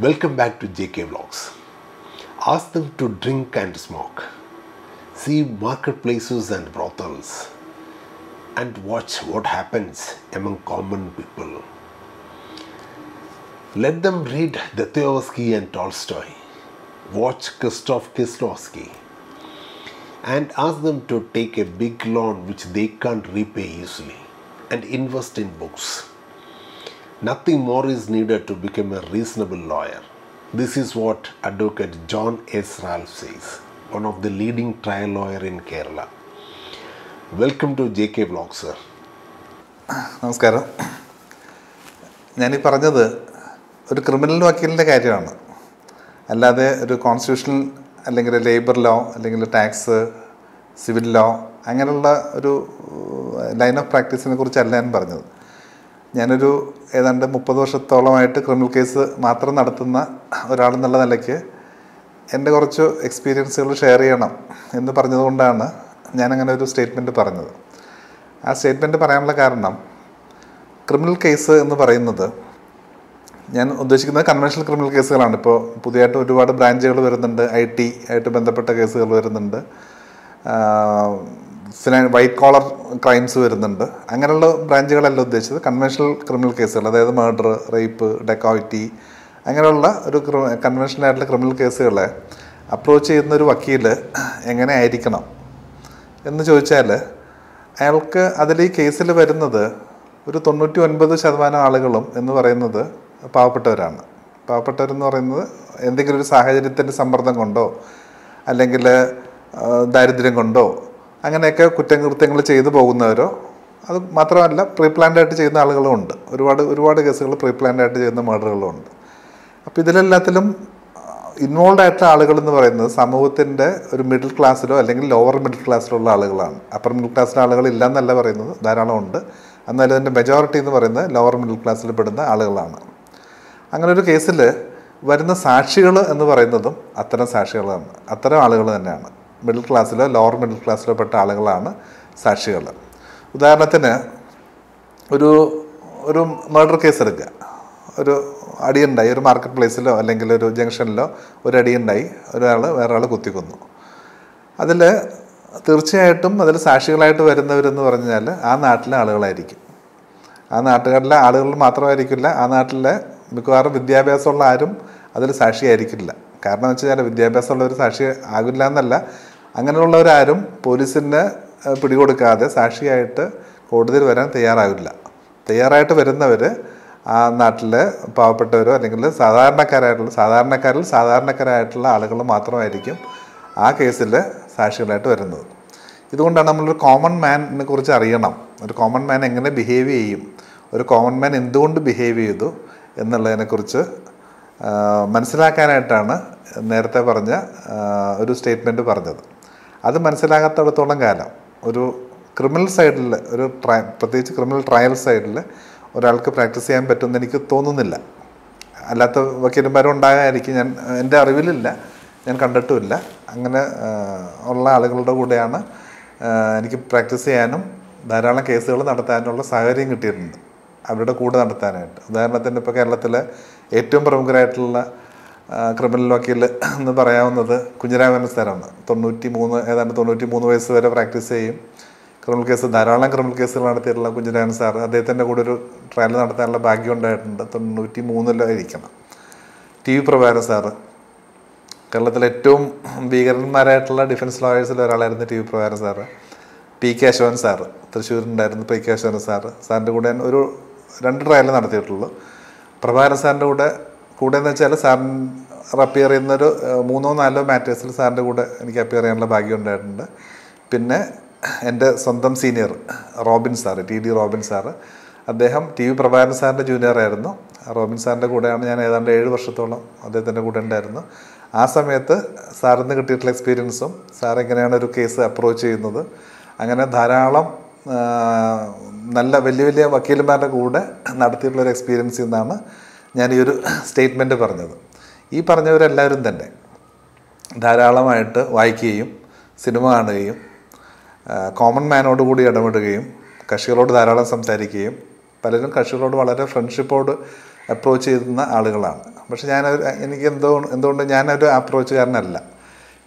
Welcome back to JK Vlogs. Ask them to drink and smoke. See marketplaces and brothels. And watch what happens among common people. Let them read Dostoevsky and Tolstoy. Watch Christoph Kieslowski. And ask them to take a big loan which they can't repay easily and invest in books Nothing more is needed to become a reasonable lawyer. This is what Advocate John S. Ralph says, one of the leading trial lawyer in Kerala. Welcome to J K block sir നമസ്കാരം ഞാനീ പറഞ്ഞത് ഒരു criminal വക്കീലിൻ്റെ കാര്യമാണ് അല്ലാതെ ഒരു constitutional അല്ലെങ്കിൽ labour law അല്ലെങ്കിൽ tax civil law അങ്ങനെയുള്ള ഒരു ലൈൻ ഓഫ് പ്രാക്ടീസിനെ കുറിച്ചല്ല ഞാൻ പറഞ്ഞത് ഞാനൊരു ഏതാണ്ട് മുപ്പത് വർഷത്തോളമായിട്ട് ക്രിമിനൽ കേസ് മാത്രം നടത്തുന്ന ഒരാളെന്നുള്ള നിലയ്ക്ക് എൻ്റെ കുറച്ച് എക്സ്പീരിയൻസുകൾ ഷെയർ ചെയ്യണം എന്ന് പറഞ്ഞതുകൊണ്ടാണ് ഞാനങ്ങനെ ഒരു സ്റ്റേറ്റ്മെൻറ്റ് പറഞ്ഞത് ആ സ്റ്റേറ്റ്മെൻറ്റ് പറയാനുള്ള കാരണം ക്രിമിനൽ കേസ് എന്ന് പറയുന്നത് ഞാൻ ഉദ്ദേശിക്കുന്നത് കൺവെൻഷണൽ ക്രിമിനൽ കേസുകളാണ് ഇപ്പോൾ പുതിയതായിട്ട് ഒരുപാട് ബ്രാഞ്ചുകൾ വരുന്നുണ്ട് ഐ ടി ആയിട്ട് ബന്ധപ്പെട്ട കേസുകൾ വരുന്നുണ്ട് ഫിനാൻ വൈറ്റ് കോളർ ക്രൈംസ് വരുന്നുണ്ട് അങ്ങനെയുള്ള ബ്രാഞ്ചുകളല്ല ഉദ്ദേശിച്ചത് കൺവെൻഷണൽ ക്രിമിനൽ കേസുകൾ അതായത് മർഡർ റേപ്പ് ഡെക്കോയിറ്റി അങ്ങനെയുള്ള ഒരു കൺവെൻഷണൽ ആയിട്ടുള്ള ക്രിമിനൽ കേസുകളെ അപ്രോച്ച് ചെയ്യുന്ന ഒരു വക്കീൽ എങ്ങനെ ആയിരിക്കണം എന്ന് ചോദിച്ചാൽ അയാൾക്ക് അതിൽ ഈ കേസിൽ വരുന്നത് ഒരു തൊണ്ണൂറ്റി ഒൻപത് ശതമാനം ആളുകളും എന്ന് പറയുന്നത് പാവപ്പെട്ടവരാണ് പാവപ്പെട്ടവരെന്ന് പറയുന്നത് എന്തെങ്കിലും ഒരു സാഹചര്യത്തിൻ്റെ സമ്മർദ്ദം കൊണ്ടോ അല്ലെങ്കിൽ ദാരിദ്ര്യം കൊണ്ടോ അങ്ങനെയൊക്കെ കുറ്റകൃത്യങ്ങൾ ചെയ്തു പോകുന്നവരോ അത് മാത്രമല്ല പ്രീ പ്ലാൻഡായിട്ട് ചെയ്യുന്ന ആളുകളും ഉണ്ട് ഒരുപാട് ഒരുപാട് കേസുകൾ പ്രീ പ്ലാൻഡായിട്ട് ചെയ്യുന്ന മേഡറുകളും ഉണ്ട് അപ്പോൾ ഇതിലെല്ലാത്തിലും ഇൻവോൾവ് ആയിട്ടുള്ള ആളുകൾ എന്ന് പറയുന്നത് സമൂഹത്തിൻ്റെ ഒരു മിഡിൽ ക്ലാസ്സിലോ അല്ലെങ്കിൽ ലോവർ മിഡിൽ ക്ലാസ്സിലോ ഉള്ള ആളുകളാണ് അപ്പർ മിഡിൽ ക്ലാസ്സിലെ ആളുകൾ ഇല്ലെന്നല്ല പറയുന്നത് ധാരാളം ഉണ്ട് എന്നാലും അതിൻ്റെ മെജോറിറ്റി എന്ന് പറയുന്നത് ലോവർ മിഡിൽ ക്ലാസ്സിൽ പെടുന്ന ആളുകളാണ് അങ്ങനെ ഒരു കേസിൽ വരുന്ന സാക്ഷികൾ എന്ന് പറയുന്നതും അത്തരം സാക്ഷികളാണ് അത്തരം ആളുകൾ തന്നെയാണ് മിഡിൽ ക്ലാസ്സിലോ ലോവർ മിഡിൽ ക്ലാസ്സിലോ പെട്ട ആളുകളാണ് സാക്ഷികൾ ഉദാഹരണത്തിന് ഒരു ഒരു മർഡർ കേസ് എടുക്കുക ഒരു അടിയുണ്ടായി ഒരു മാർക്കറ്റ് പ്ലേസിലോ അല്ലെങ്കിൽ ഒരു ജംഗ്ഷനിലോ ഒരു അടിയുണ്ടായി ഒരാൾ വേറൊരാൾ കുത്തിക്കൊന്നു അതിൽ തീർച്ചയായിട്ടും അതിൽ സാക്ഷികളായിട്ട് വരുന്നവരെന്ന് പറഞ്ഞാൽ ആ നാട്ടിലെ ആളുകളായിരിക്കും ആ നാട്ടുകാരിലെ ആളുകൾ മാത്രമായിരിക്കില്ല ആ നാട്ടിലെ മിക്കവാറും വിദ്യാഭ്യാസമുള്ള ആരും അതിൽ സാക്ഷിയായിരിക്കില്ല കാരണം എന്ന് വെച്ച് കഴിഞ്ഞാൽ ഒരു സാക്ഷി ആകില്ല എന്നല്ല അങ്ങനെയുള്ളവരാരും പോലീസിന് പിടികൊടുക്കാതെ സാക്ഷിയായിട്ട് കോടതിയിൽ വരാൻ തയ്യാറാവില്ല തയ്യാറായിട്ട് വരുന്നവർ ആ നാട്ടിലെ പാവപ്പെട്ടവരോ അല്ലെങ്കിൽ സാധാരണക്കാരായിട്ടുള്ള സാധാരണക്കാരിൽ സാധാരണക്കാരായിട്ടുള്ള ആളുകൾ മാത്രമായിരിക്കും ആ കേസിൽ സാക്ഷികളായിട്ട് വരുന്നത് ഇതുകൊണ്ടാണ് നമ്മളൊരു കോമൺ മാനിനെ കുറിച്ച് അറിയണം ഒരു കോമൺ മാൻ എങ്ങനെ ബിഹേവ് ചെയ്യും ഒരു കോമൺ മാൻ എന്തുകൊണ്ട് ബിഹേവ് ചെയ്തു എന്നുള്ളതിനെക്കുറിച്ച് മനസ്സിലാക്കാനായിട്ടാണ് നേരത്തെ പറഞ്ഞ ഒരു സ്റ്റേറ്റ്മെൻറ്റ് പറഞ്ഞത് അത് മനസ്സിലാകാത്തടത്തോളം കാലം ഒരു ക്രിമിനൽ സൈഡിൽ ഒരു ട്രയ പ്രത്യേകിച്ച് ക്രിമിനൽ ട്രയൽ സൈഡിൽ ഒരാൾക്ക് പ്രാക്ടീസ് ചെയ്യാൻ പറ്റുമെന്ന് എനിക്ക് തോന്നുന്നില്ല അല്ലാത്ത വക്കീലന്മാരും ഉണ്ടാകാമായിരിക്കും ഞാൻ എൻ്റെ അറിവിലില്ല ഞാൻ കണ്ടിട്ടുമില്ല അങ്ങനെ ഉള്ള ആളുകളുടെ കൂടെയാണ് എനിക്ക് പ്രാക്ടീസ് ചെയ്യാനും ധാരാളം കേസുകൾ നടത്താനുള്ള സാഹചര്യം കിട്ടിയിട്ടുണ്ട് അവരുടെ കൂടെ നടത്താനായിട്ട് ഉദാഹരണത്തിന് ഇപ്പോൾ കേരളത്തിലെ ഏറ്റവും പ്രമുഖരായിട്ടുള്ള ക്രിമിനൽ വക്കീൽ എന്ന് പറയാവുന്നത് കുഞ്ഞിരാമൻ സാറാണ് തൊണ്ണൂറ്റി മൂന്ന് ഏതാണ്ട് തൊണ്ണൂറ്റി മൂന്ന് വയസ്സ് വരെ പ്രാക്ടീസ് ചെയ്യും ക്രിമിനൽ കേസ് ധാരാളം ക്രിമിനൽ കേസുകൾ നടത്തിയിട്ടുള്ള കുഞ്ഞിരാമൻ സാർ അദ്ദേഹത്തിൻ്റെ കൂടെ ഒരു ട്രയൽ നടത്താനുള്ള ഭാഗ്യം ഉണ്ടായിട്ടുണ്ട് തൊണ്ണൂറ്റി മൂന്നിലായിരിക്കണം ടി വി പ്രഭാരം സാറ് കേരളത്തിലെ ഏറ്റവും ഭീകരന്മാരായിട്ടുള്ള ഡിഫൻസ് ലോയേഴ്സിൽ ഒരാളായിരുന്നു T V Prabharam sir P K Ashokan sir തൃശ്ശൂരുണ്ടായിരുന്നു പി കെ അശോകൻ സാറ് സാറിൻ്റെ കൂടെ ഞാൻ ഒരു രണ്ട് ട്രയൽ നടത്തിയിട്ടുള്ളൂ പ്രഭാരം സാറിൻ്റെ കൂടെ കൂടെ എന്ന് വെച്ചാൽ സാറിൻ്റെ അപ്പിയർ ചെയ്യുന്നൊരു മൂന്നോ നാലോ മാറ്റേഴ്സിൽ സാറിൻ്റെ കൂടെ എനിക്ക് അപ്പിയർ ചെയ്യാനുള്ള ഭാഗ്യം ഉണ്ടായിട്ടുണ്ട് പിന്നെ എൻ്റെ സ്വന്തം senior Robin sir T D Robin sir അദ്ദേഹം ടി വി പ്രഭാകരൻ സാറിൻ്റെ ജൂനിയർ ആയിരുന്നു റോബിൻ സാറിൻ്റെ കൂടെയാണ് ഞാൻ ഏതാണ്ട് ഏഴ് വർഷത്തോളം അദ്ദേഹത്തിൻ്റെ കൂടെ ഉണ്ടായിരുന്നു ആ സമയത്ത് സാറിന് കിട്ടിയിട്ടുള്ള എക്സ്പീരിയൻസും സാർ എങ്ങനെയാണ് ഒരു കേസ് അപ്രോച്ച് ചെയ്യുന്നത് അങ്ങനെ ധാരാളം നല്ല വലിയ വലിയ വക്കീലന്മാരുടെ കൂടെ നടത്തിയിട്ടുള്ള ഒരു എക്സ്പീരിയൻസിൽ ഞാൻ ഈ ഒരു സ്റ്റേറ്റ്മെൻറ്റ് പറഞ്ഞത് ഈ പറഞ്ഞവരെല്ലാവരും തന്നെ ധാരാളമായിട്ട് വായിക്കുകയും സിനിമ കാണുകയും കോമൺ മാനോട് കൂടി ഇടപെടുകയും കക്ഷികളോട് ധാരാളം സംസാരിക്കുകയും പലരും കക്ഷികളോട് വളരെ ഫ്രണ്ട്ഷിപ്പോട് അപ്രോച്ച് ചെയ്യുന്ന ആളുകളാണ് പക്ഷെ ഞാൻ എനിക്ക് എന്തോ എന്തുകൊണ്ട് ഞാനൊരു അപ്രോച്ചുകാരനല്ല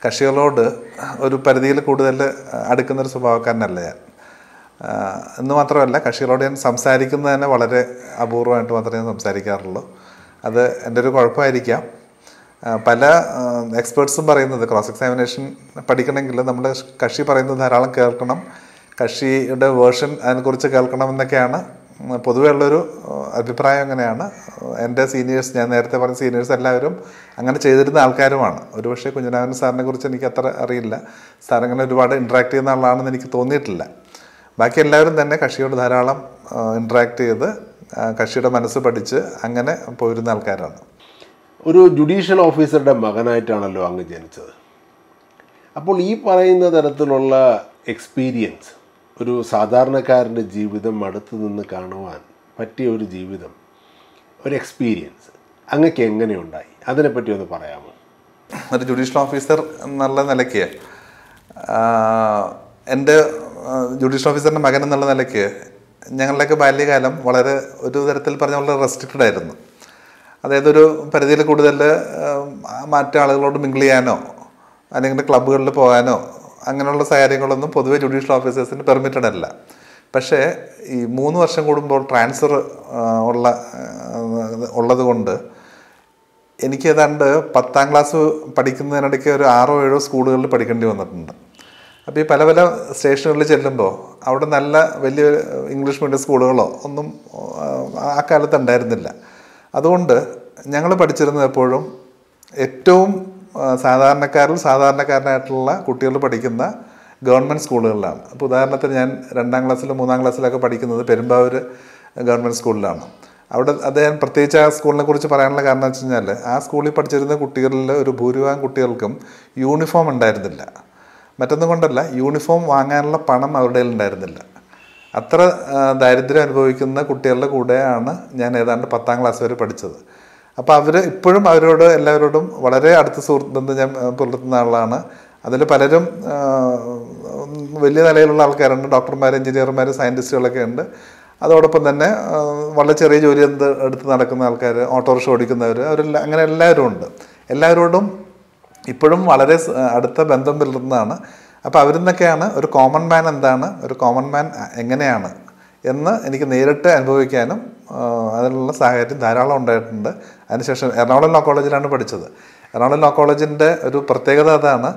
കക്ഷികളോട് ഒരു പരിധിയിൽ കൂടുതൽ അടുക്കുന്നൊരു സ്വഭാവക്കാരനല്ല ഞാൻ എന്ന് മാത്രമല്ല കക്ഷികളോട് ഞാൻ സംസാരിക്കുന്നത് തന്നെ വളരെ അപൂർവമായിട്ട് മാത്രമേ ഞാൻ സംസാരിക്കാറുള്ളൂ അത് എൻ്റെ ഒരു കുഴപ്പമായിരിക്കാം പല എക്സ്പേർട്സും പറയുന്നത് ക്രോസ് എക്സാമിനേഷൻ പഠിക്കണമെങ്കിൽ നമ്മൾ കക്ഷി പറയുന്നത് ധാരാളം കേൾക്കണം കക്ഷിയുടെ വേർഷൻ അതിനെക്കുറിച്ച് എന്നൊക്കെയാണ് പൊതുവേ ഉള്ളൊരു അഭിപ്രായം അങ്ങനെയാണ് എൻ്റെ സീനിയേഴ്സ് ഞാൻ നേരത്തെ പറഞ്ഞ സീനിയേഴ്സ് എല്ലാവരും അങ്ങനെ ചെയ്തിരുന്ന ആൾക്കാരുമാണ് ഒരുപക്ഷെ കുഞ്ഞിനാഥൻ സാറിനെ കുറിച്ച് എനിക്ക് അത്ര അറിയില്ല സാർ അങ്ങനെ ഒരുപാട് ഇൻട്രാക്ട് ചെയ്യുന്ന ആളാണെന്ന് എനിക്ക് തോന്നിയിട്ടില്ല ബാക്കി എല്ലാവരും തന്നെ കക്ഷിയോട് ധാരാളം ഇൻട്രാക്ട് ചെയ്ത് കക്ഷിയുടെ മനസ്സ് പഠിച്ച് അങ്ങനെ പോയിരുന്ന ആൾക്കാരാണ് ഒരു ജുഡീഷ്യൽ ഓഫീസറുടെ മകനായിട്ടാണല്ലോ അങ്ങ് ജനിച്ചത് അപ്പോൾ ഈ പറയുന്ന തരത്തിലുള്ള എക്സ്പീരിയൻസ് ഒരു സാധാരണക്കാരൻ്റെ ജീവിതം അടുത്ത് നിന്ന് കാണുവാൻ പറ്റിയ ഒരു ജീവിതം ഒരു എക്സ്പീരിയൻസ് അങ്ങക്ക് എങ്ങനെ ഉണ്ടായി അതിനെപ്പറ്റി ഒന്ന് പറയാമോ ഒരു ജുഡീഷ്യൽ ഓഫീസർ നല്ല നിലയ്ക്ക് എൻ്റെ ജുഡീഷ്യൽ ഓഫീസറിൻ്റെ മകൻ എന്നുള്ള നിലയ്ക്ക് ഞങ്ങളുടെയൊക്കെ ബാല്യകാലം വളരെ ഒരു തരത്തിൽ പറഞ്ഞ വളരെ റെസ്ട്രിക്റ്റഡ് ആയിരുന്നു അതായത് ഒരു പരിധിയിൽ കൂടുതൽ മറ്റു ആളുകളോട് മിങ്കിൾ ചെയ്യാനോ അല്ലെങ്കിൽ ക്ലബ്ബുകളിൽ പോകാനോ അങ്ങനെയുള്ള സാഹചര്യങ്ങളൊന്നും പൊതുവേ ജുഡീഷ്യൽ ഓഫീസേഴ്സിന് പെർമിറ്റഡ് അല്ല പക്ഷേ ഈ മൂന്ന് വർഷം കൂടുമ്പോൾ ട്രാൻസ്ഫർ ഉള്ള ഉള്ളതുകൊണ്ട് എനിക്കേതാണ്ട് എനിക്ക് പത്താം ക്ലാസ് പഠിക്കുന്നതിനിടയ്ക്ക് ഒരു ആറോ ഏഴോ സ്കൂളുകളിൽ പഠിക്കേണ്ടി വന്നിട്ടുണ്ട് അപ്പം ഈ പല പല സ്റ്റേഷനുകളിൽ ചെല്ലുമ്പോൾ അവിടെ നല്ല വലിയ ഇംഗ്ലീഷ് മീഡിയം സ്കൂളുകളോ ഒന്നും ആ കാലത്ത് ഉണ്ടായിരുന്നില്ല അതുകൊണ്ട് ഞങ്ങൾ പഠിച്ചിരുന്നത് എപ്പോഴും ഏറ്റവും സാധാരണക്കാരിൽ സാധാരണക്കാരനായിട്ടുള്ള കുട്ടികൾ പഠിക്കുന്ന ഗവൺമെൻറ് സ്കൂളുകളിലാണ് അപ്പോൾ ഉദാഹരണത്തിന് ഞാൻ രണ്ടാം ക്ലാസ്സിലും മൂന്നാം ക്ലാസ്സിലൊക്കെ പഠിക്കുന്നത് പെരുമ്പാവൂർ ഗവൺമെൻറ് സ്കൂളിലാണ് അവിടെ അദ്ദേഹം പ്രത്യേകിച്ച് ആ സ്കൂളിനെ കുറിച്ച് പറയാനുള്ള കാരണം വെച്ച് കഴിഞ്ഞാൽ ആ സ്കൂളിൽ പഠിച്ചിരുന്ന കുട്ടികളിൽ ഒരു ഭൂരിഭാഗം കുട്ടികൾക്കും യൂണിഫോം ഉണ്ടായിരുന്നില്ല മറ്റൊന്നും കൊണ്ടല്ല യൂണിഫോം വാങ്ങാനുള്ള പണം അവരുടെ ഉണ്ടായിരുന്നില്ല അത്ര ദാരിദ്ര്യം അനുഭവിക്കുന്ന കുട്ടികളുടെ കൂടെയാണ് ഞാൻ ഏതാണ്ട് പത്താം ക്ലാസ് വരെ പഠിച്ചത് അപ്പോൾ അവർ ഇപ്പോഴും അവരോട് എല്ലാവരോടും വളരെ അടുത്ത സുഹൃത്ത് ബന്ധം ഞാൻ പുലർത്തുന്ന ആളാണ് അതിൽ പലരും വലിയ നിലയിലുള്ള ആൾക്കാരുണ്ട് ഡോക്ടർമാർ എഞ്ചിനീയർമാർ സയൻറ്റിസ്റ്റുകളൊക്കെ ഉണ്ട് അതോടൊപ്പം തന്നെ വളരെ ചെറിയ ജോലി എന്ത് എടുത്ത് നടക്കുന്ന ആൾക്കാർ ഓട്ടോറിക്ഷ ഓടിക്കുന്നവർ അവരെല്ലാം അങ്ങനെ എല്ലാവരും ഉണ്ട് എല്ലാവരോടും ഇപ്പോഴും വളരെ അടുത്ത ബന്ധം പുലർത്തുന്നതാണ് അപ്പോൾ അവരിൽ നിന്നൊക്കെയാണ് ഒരു കോമൺ മാൻ എന്താണ് ഒരു കോമൺ മാൻ എങ്ങനെയാണ് എന്ന് എനിക്ക് നേരിട്ട് അനുഭവിക്കാനും അതിനുള്ള സാഹചര്യം ധാരാളം ഉണ്ടായിട്ടുണ്ട് അതിനുശേഷം എറണാകുളം ലോ കോളേജിലാണ് പഠിച്ചത് എറണാകുളം ലോ കോളേജിൻ്റെ ഒരു പ്രത്യേകത അതാണ്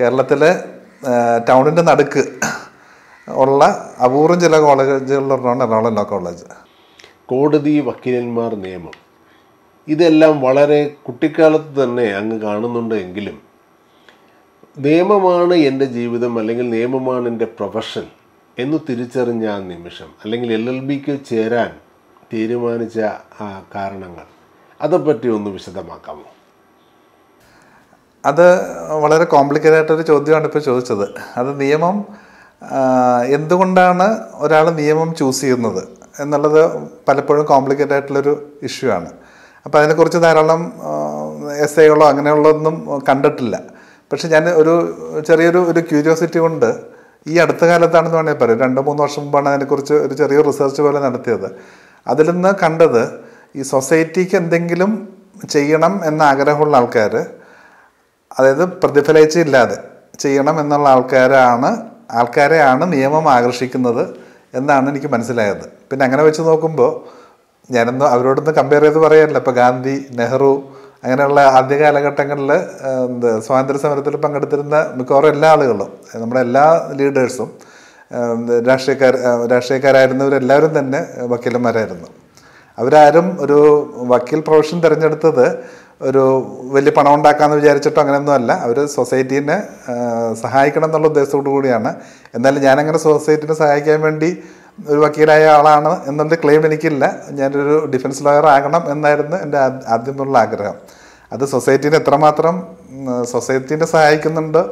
കേരളത്തിലെ ടൗണിൻ്റെ നടുക്ക് ഉള്ള അപൂർവം ചില കോളേജുകളിലൊരെണ്ണമാണ് എറണാകുളം ലോ കോളേജ് കോടതി വക്കീലന്മാർ നിയമം ഇതെല്ലാം വളരെ കുട്ടിക്കാലത്ത് തന്നെ അങ്ങ് കാണുന്നുണ്ട് എങ്കിലും നിയമമാണ് എൻ്റെ ജീവിതം അല്ലെങ്കിൽ നിയമമാണ് എൻ്റെ പ്രൊഫഷൻ എന്ന് തിരിച്ചറിഞ്ഞ ആ നിമിഷം അല്ലെങ്കിൽ എൽ എൽ ബിക്ക് ചേരാൻ തീരുമാനിച്ച ആ കാരണങ്ങൾ അതെപ്പറ്റി ഒന്ന് വിശദമാക്കാമോ അത് വളരെ കോംപ്ലിക്കേറ്റഡ് ആയിട്ടൊരു ചോദ്യമാണ് ഇപ്പോൾ ചോദിച്ചത് അത് നിയമം എന്തുകൊണ്ടാണ് ഒരാൾ നിയമം ചൂസ് ചെയ്യുന്നത് എന്നുള്ളത് പലപ്പോഴും കോംപ്ലിക്കേറ്റഡ് ആയിട്ടുള്ളൊരു ഇഷ്യൂ ആണ് അപ്പോൾ അതിനെക്കുറിച്ച് ധാരാളം എസ്സേകളോ അങ്ങനെയുള്ളതൊന്നും കണ്ടിട്ടില്ല പക്ഷെ ഞാൻ ഒരു ചെറിയൊരു ഒരു ക്യൂരിയോസിറ്റി കൊണ്ട് ഈ അടുത്ത കാലത്താണെന്ന് വേണമെങ്കിൽ പറയും രണ്ട് മൂന്ന് വർഷം മുമ്പാണ് അതിനെക്കുറിച്ച് ഒരു ചെറിയ റിസർച്ച് പോലെ നടത്തിയത് അതിൽ നിന്ന് കണ്ടത് ഈ സൊസൈറ്റിക്ക് എന്തെങ്കിലും ചെയ്യണം എന്ന ആഗ്രഹമുള്ള ആൾക്കാർ അതായത് പ്രതിഫലിച്ചില്ലാതെ ചെയ്യണം എന്നുള്ള ആൾക്കാരാണ് ആൾക്കാരെയാണ് നിയമം ആകർഷിക്കുന്നത് എന്നാണ് എനിക്ക് മനസ്സിലായത് പിന്നെ അങ്ങനെ വെച്ച് നോക്കുമ്പോൾ ഞാനൊന്നും അവരോടൊന്ന് കമ്പയർ ചെയ്ത് പറയാനില്ല ഇപ്പോൾ ഗാന്ധി നെഹ്റു അങ്ങനെയുള്ള ആദ്യ കാലഘട്ടങ്ങളിൽ എന്ത് സ്വാതന്ത്ര്യ സമരത്തിൽ പങ്കെടുത്തിരുന്ന മിക്കവാറും എല്ലാ ആളുകളും നമ്മുടെ എല്ലാ ലീഡേഴ്സും രാഷ്ട്രീയക്കാർ രാഷ്ട്രീയക്കാരായിരുന്നവരെല്ലാവരും തന്നെ വക്കീലന്മാരായിരുന്നു അവരാരും ഒരു വക്കീൽ പ്രൊഫഷൻ തിരഞ്ഞെടുത്തത് ഒരു വലിയ പണം ഉണ്ടാക്കാമെന്ന് വിചാരിച്ചിട്ടോ അങ്ങനെയൊന്നും അല്ല അവർ സൊസൈറ്റീനെ സഹായിക്കണം എന്നുള്ള ഉദ്ദേശത്തോടു കൂടിയാണ് എന്നാലും ഞാനങ്ങനെ സൊസൈറ്റീനെ സഹായിക്കാൻ വേണ്ടി ഒരു വക്കീലായ ആളാണ് എന്നെൻ്റെ ക്ലെയിം എനിക്കില്ല ഞാനൊരു ഡിഫൻസ് ലോയർ ആകണം എന്നായിരുന്നു എൻ്റെ ആദ്യമുള്ള ആഗ്രഹം അത് സൊസൈറ്റീനെ എത്രമാത്രം സൊസൈറ്റീനെ സഹായിക്കുന്നുണ്ട്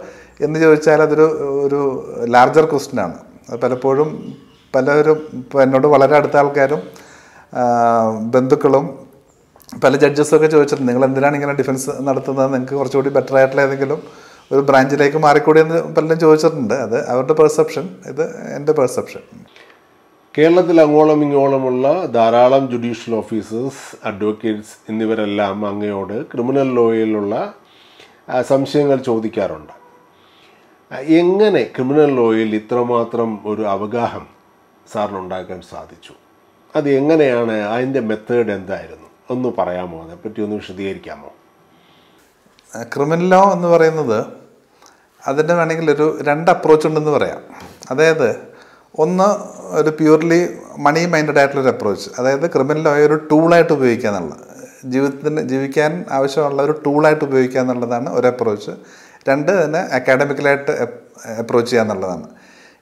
എന്ന് ചോദിച്ചാൽ അതൊരു ഒരു ലാർജർ ക്വസ്റ്റ്യനാണ് പലപ്പോഴും പലരും ഇപ്പോൾ എന്നോട് വളരെ അടുത്ത ആൾക്കാരും ബന്ധുക്കളും പല ഒക്കെ ചോദിച്ചിട്ടുണ്ട് നിങ്ങൾ എന്തിനാണ് ഇങ്ങനെ ഡിഫൻസ് നടത്തുന്നത് നിങ്ങൾക്ക് കുറച്ചുകൂടി ബെറ്റർ ആയിട്ടുള്ള ഏതെങ്കിലും ഒരു ബ്രാഞ്ചിലേക്ക് മാറിക്കൂടി എന്ന് പലരും ചോദിച്ചിട്ടുണ്ട് അത് അവരുടെ പെർസെപ്ഷൻ ഇത് എൻ്റെ പെർസെപ്ഷൻ കേരളത്തിൽ അങ്ങോളം ഇങ്ങോളമുള്ള ധാരാളം ജുഡീഷ്യൽ ഓഫീസേഴ്സ് അഡ്വക്കേറ്റ്സ് എന്നിവരെല്ലാം അങ്ങയോട് ക്രിമിനൽ ലോയിലുള്ള സംശയങ്ങൾ ചോദിക്കാറുണ്ട് എങ്ങനെ ക്രിമിനൽ ലോയിൽ ഇത്രമാത്രം ഒരു അവഗാഹം സാറിനുണ്ടാക്കാൻ സാധിച്ചു അത് എങ്ങനെയാണ് അതിൻ്റെ മെത്തേഡ് എന്തായിരുന്നു ഒന്ന് പറയാമോ അതേപ്പറ്റി ഒന്ന് വിശദീകരിക്കാമോ ക്രിമിനൽ ലോ എന്ന് പറയുന്നത് അതിൻ്റെ വേണമെങ്കിൽ ഒരു രണ്ട് അപ്രോച്ച് ഉണ്ടെന്ന് പറയാം അതായത് ഒന്ന് ഒരു പ്യൂർലി മണി മൈൻഡഡ് ആയിട്ടുള്ളൊരു അപ്രോച്ച് അതായത് ക്രിമിനൽ ലോയെ ഒരു ടൂളായിട്ട് ഉപയോഗിക്കുക എന്നുള്ളത് ജീവിതത്തിന് ജീവിക്കാൻ ആവശ്യമുള്ള ഒരു ടൂളായിട്ട് ഉപയോഗിക്കുക എന്നുള്ളതാണ് ഒരു അപ്രോച്ച് രണ്ട് തന്നെ അക്കാഡമിക്കലായിട്ട് അപ്രോച്ച് ചെയ്യുക എന്നുള്ളതാണ്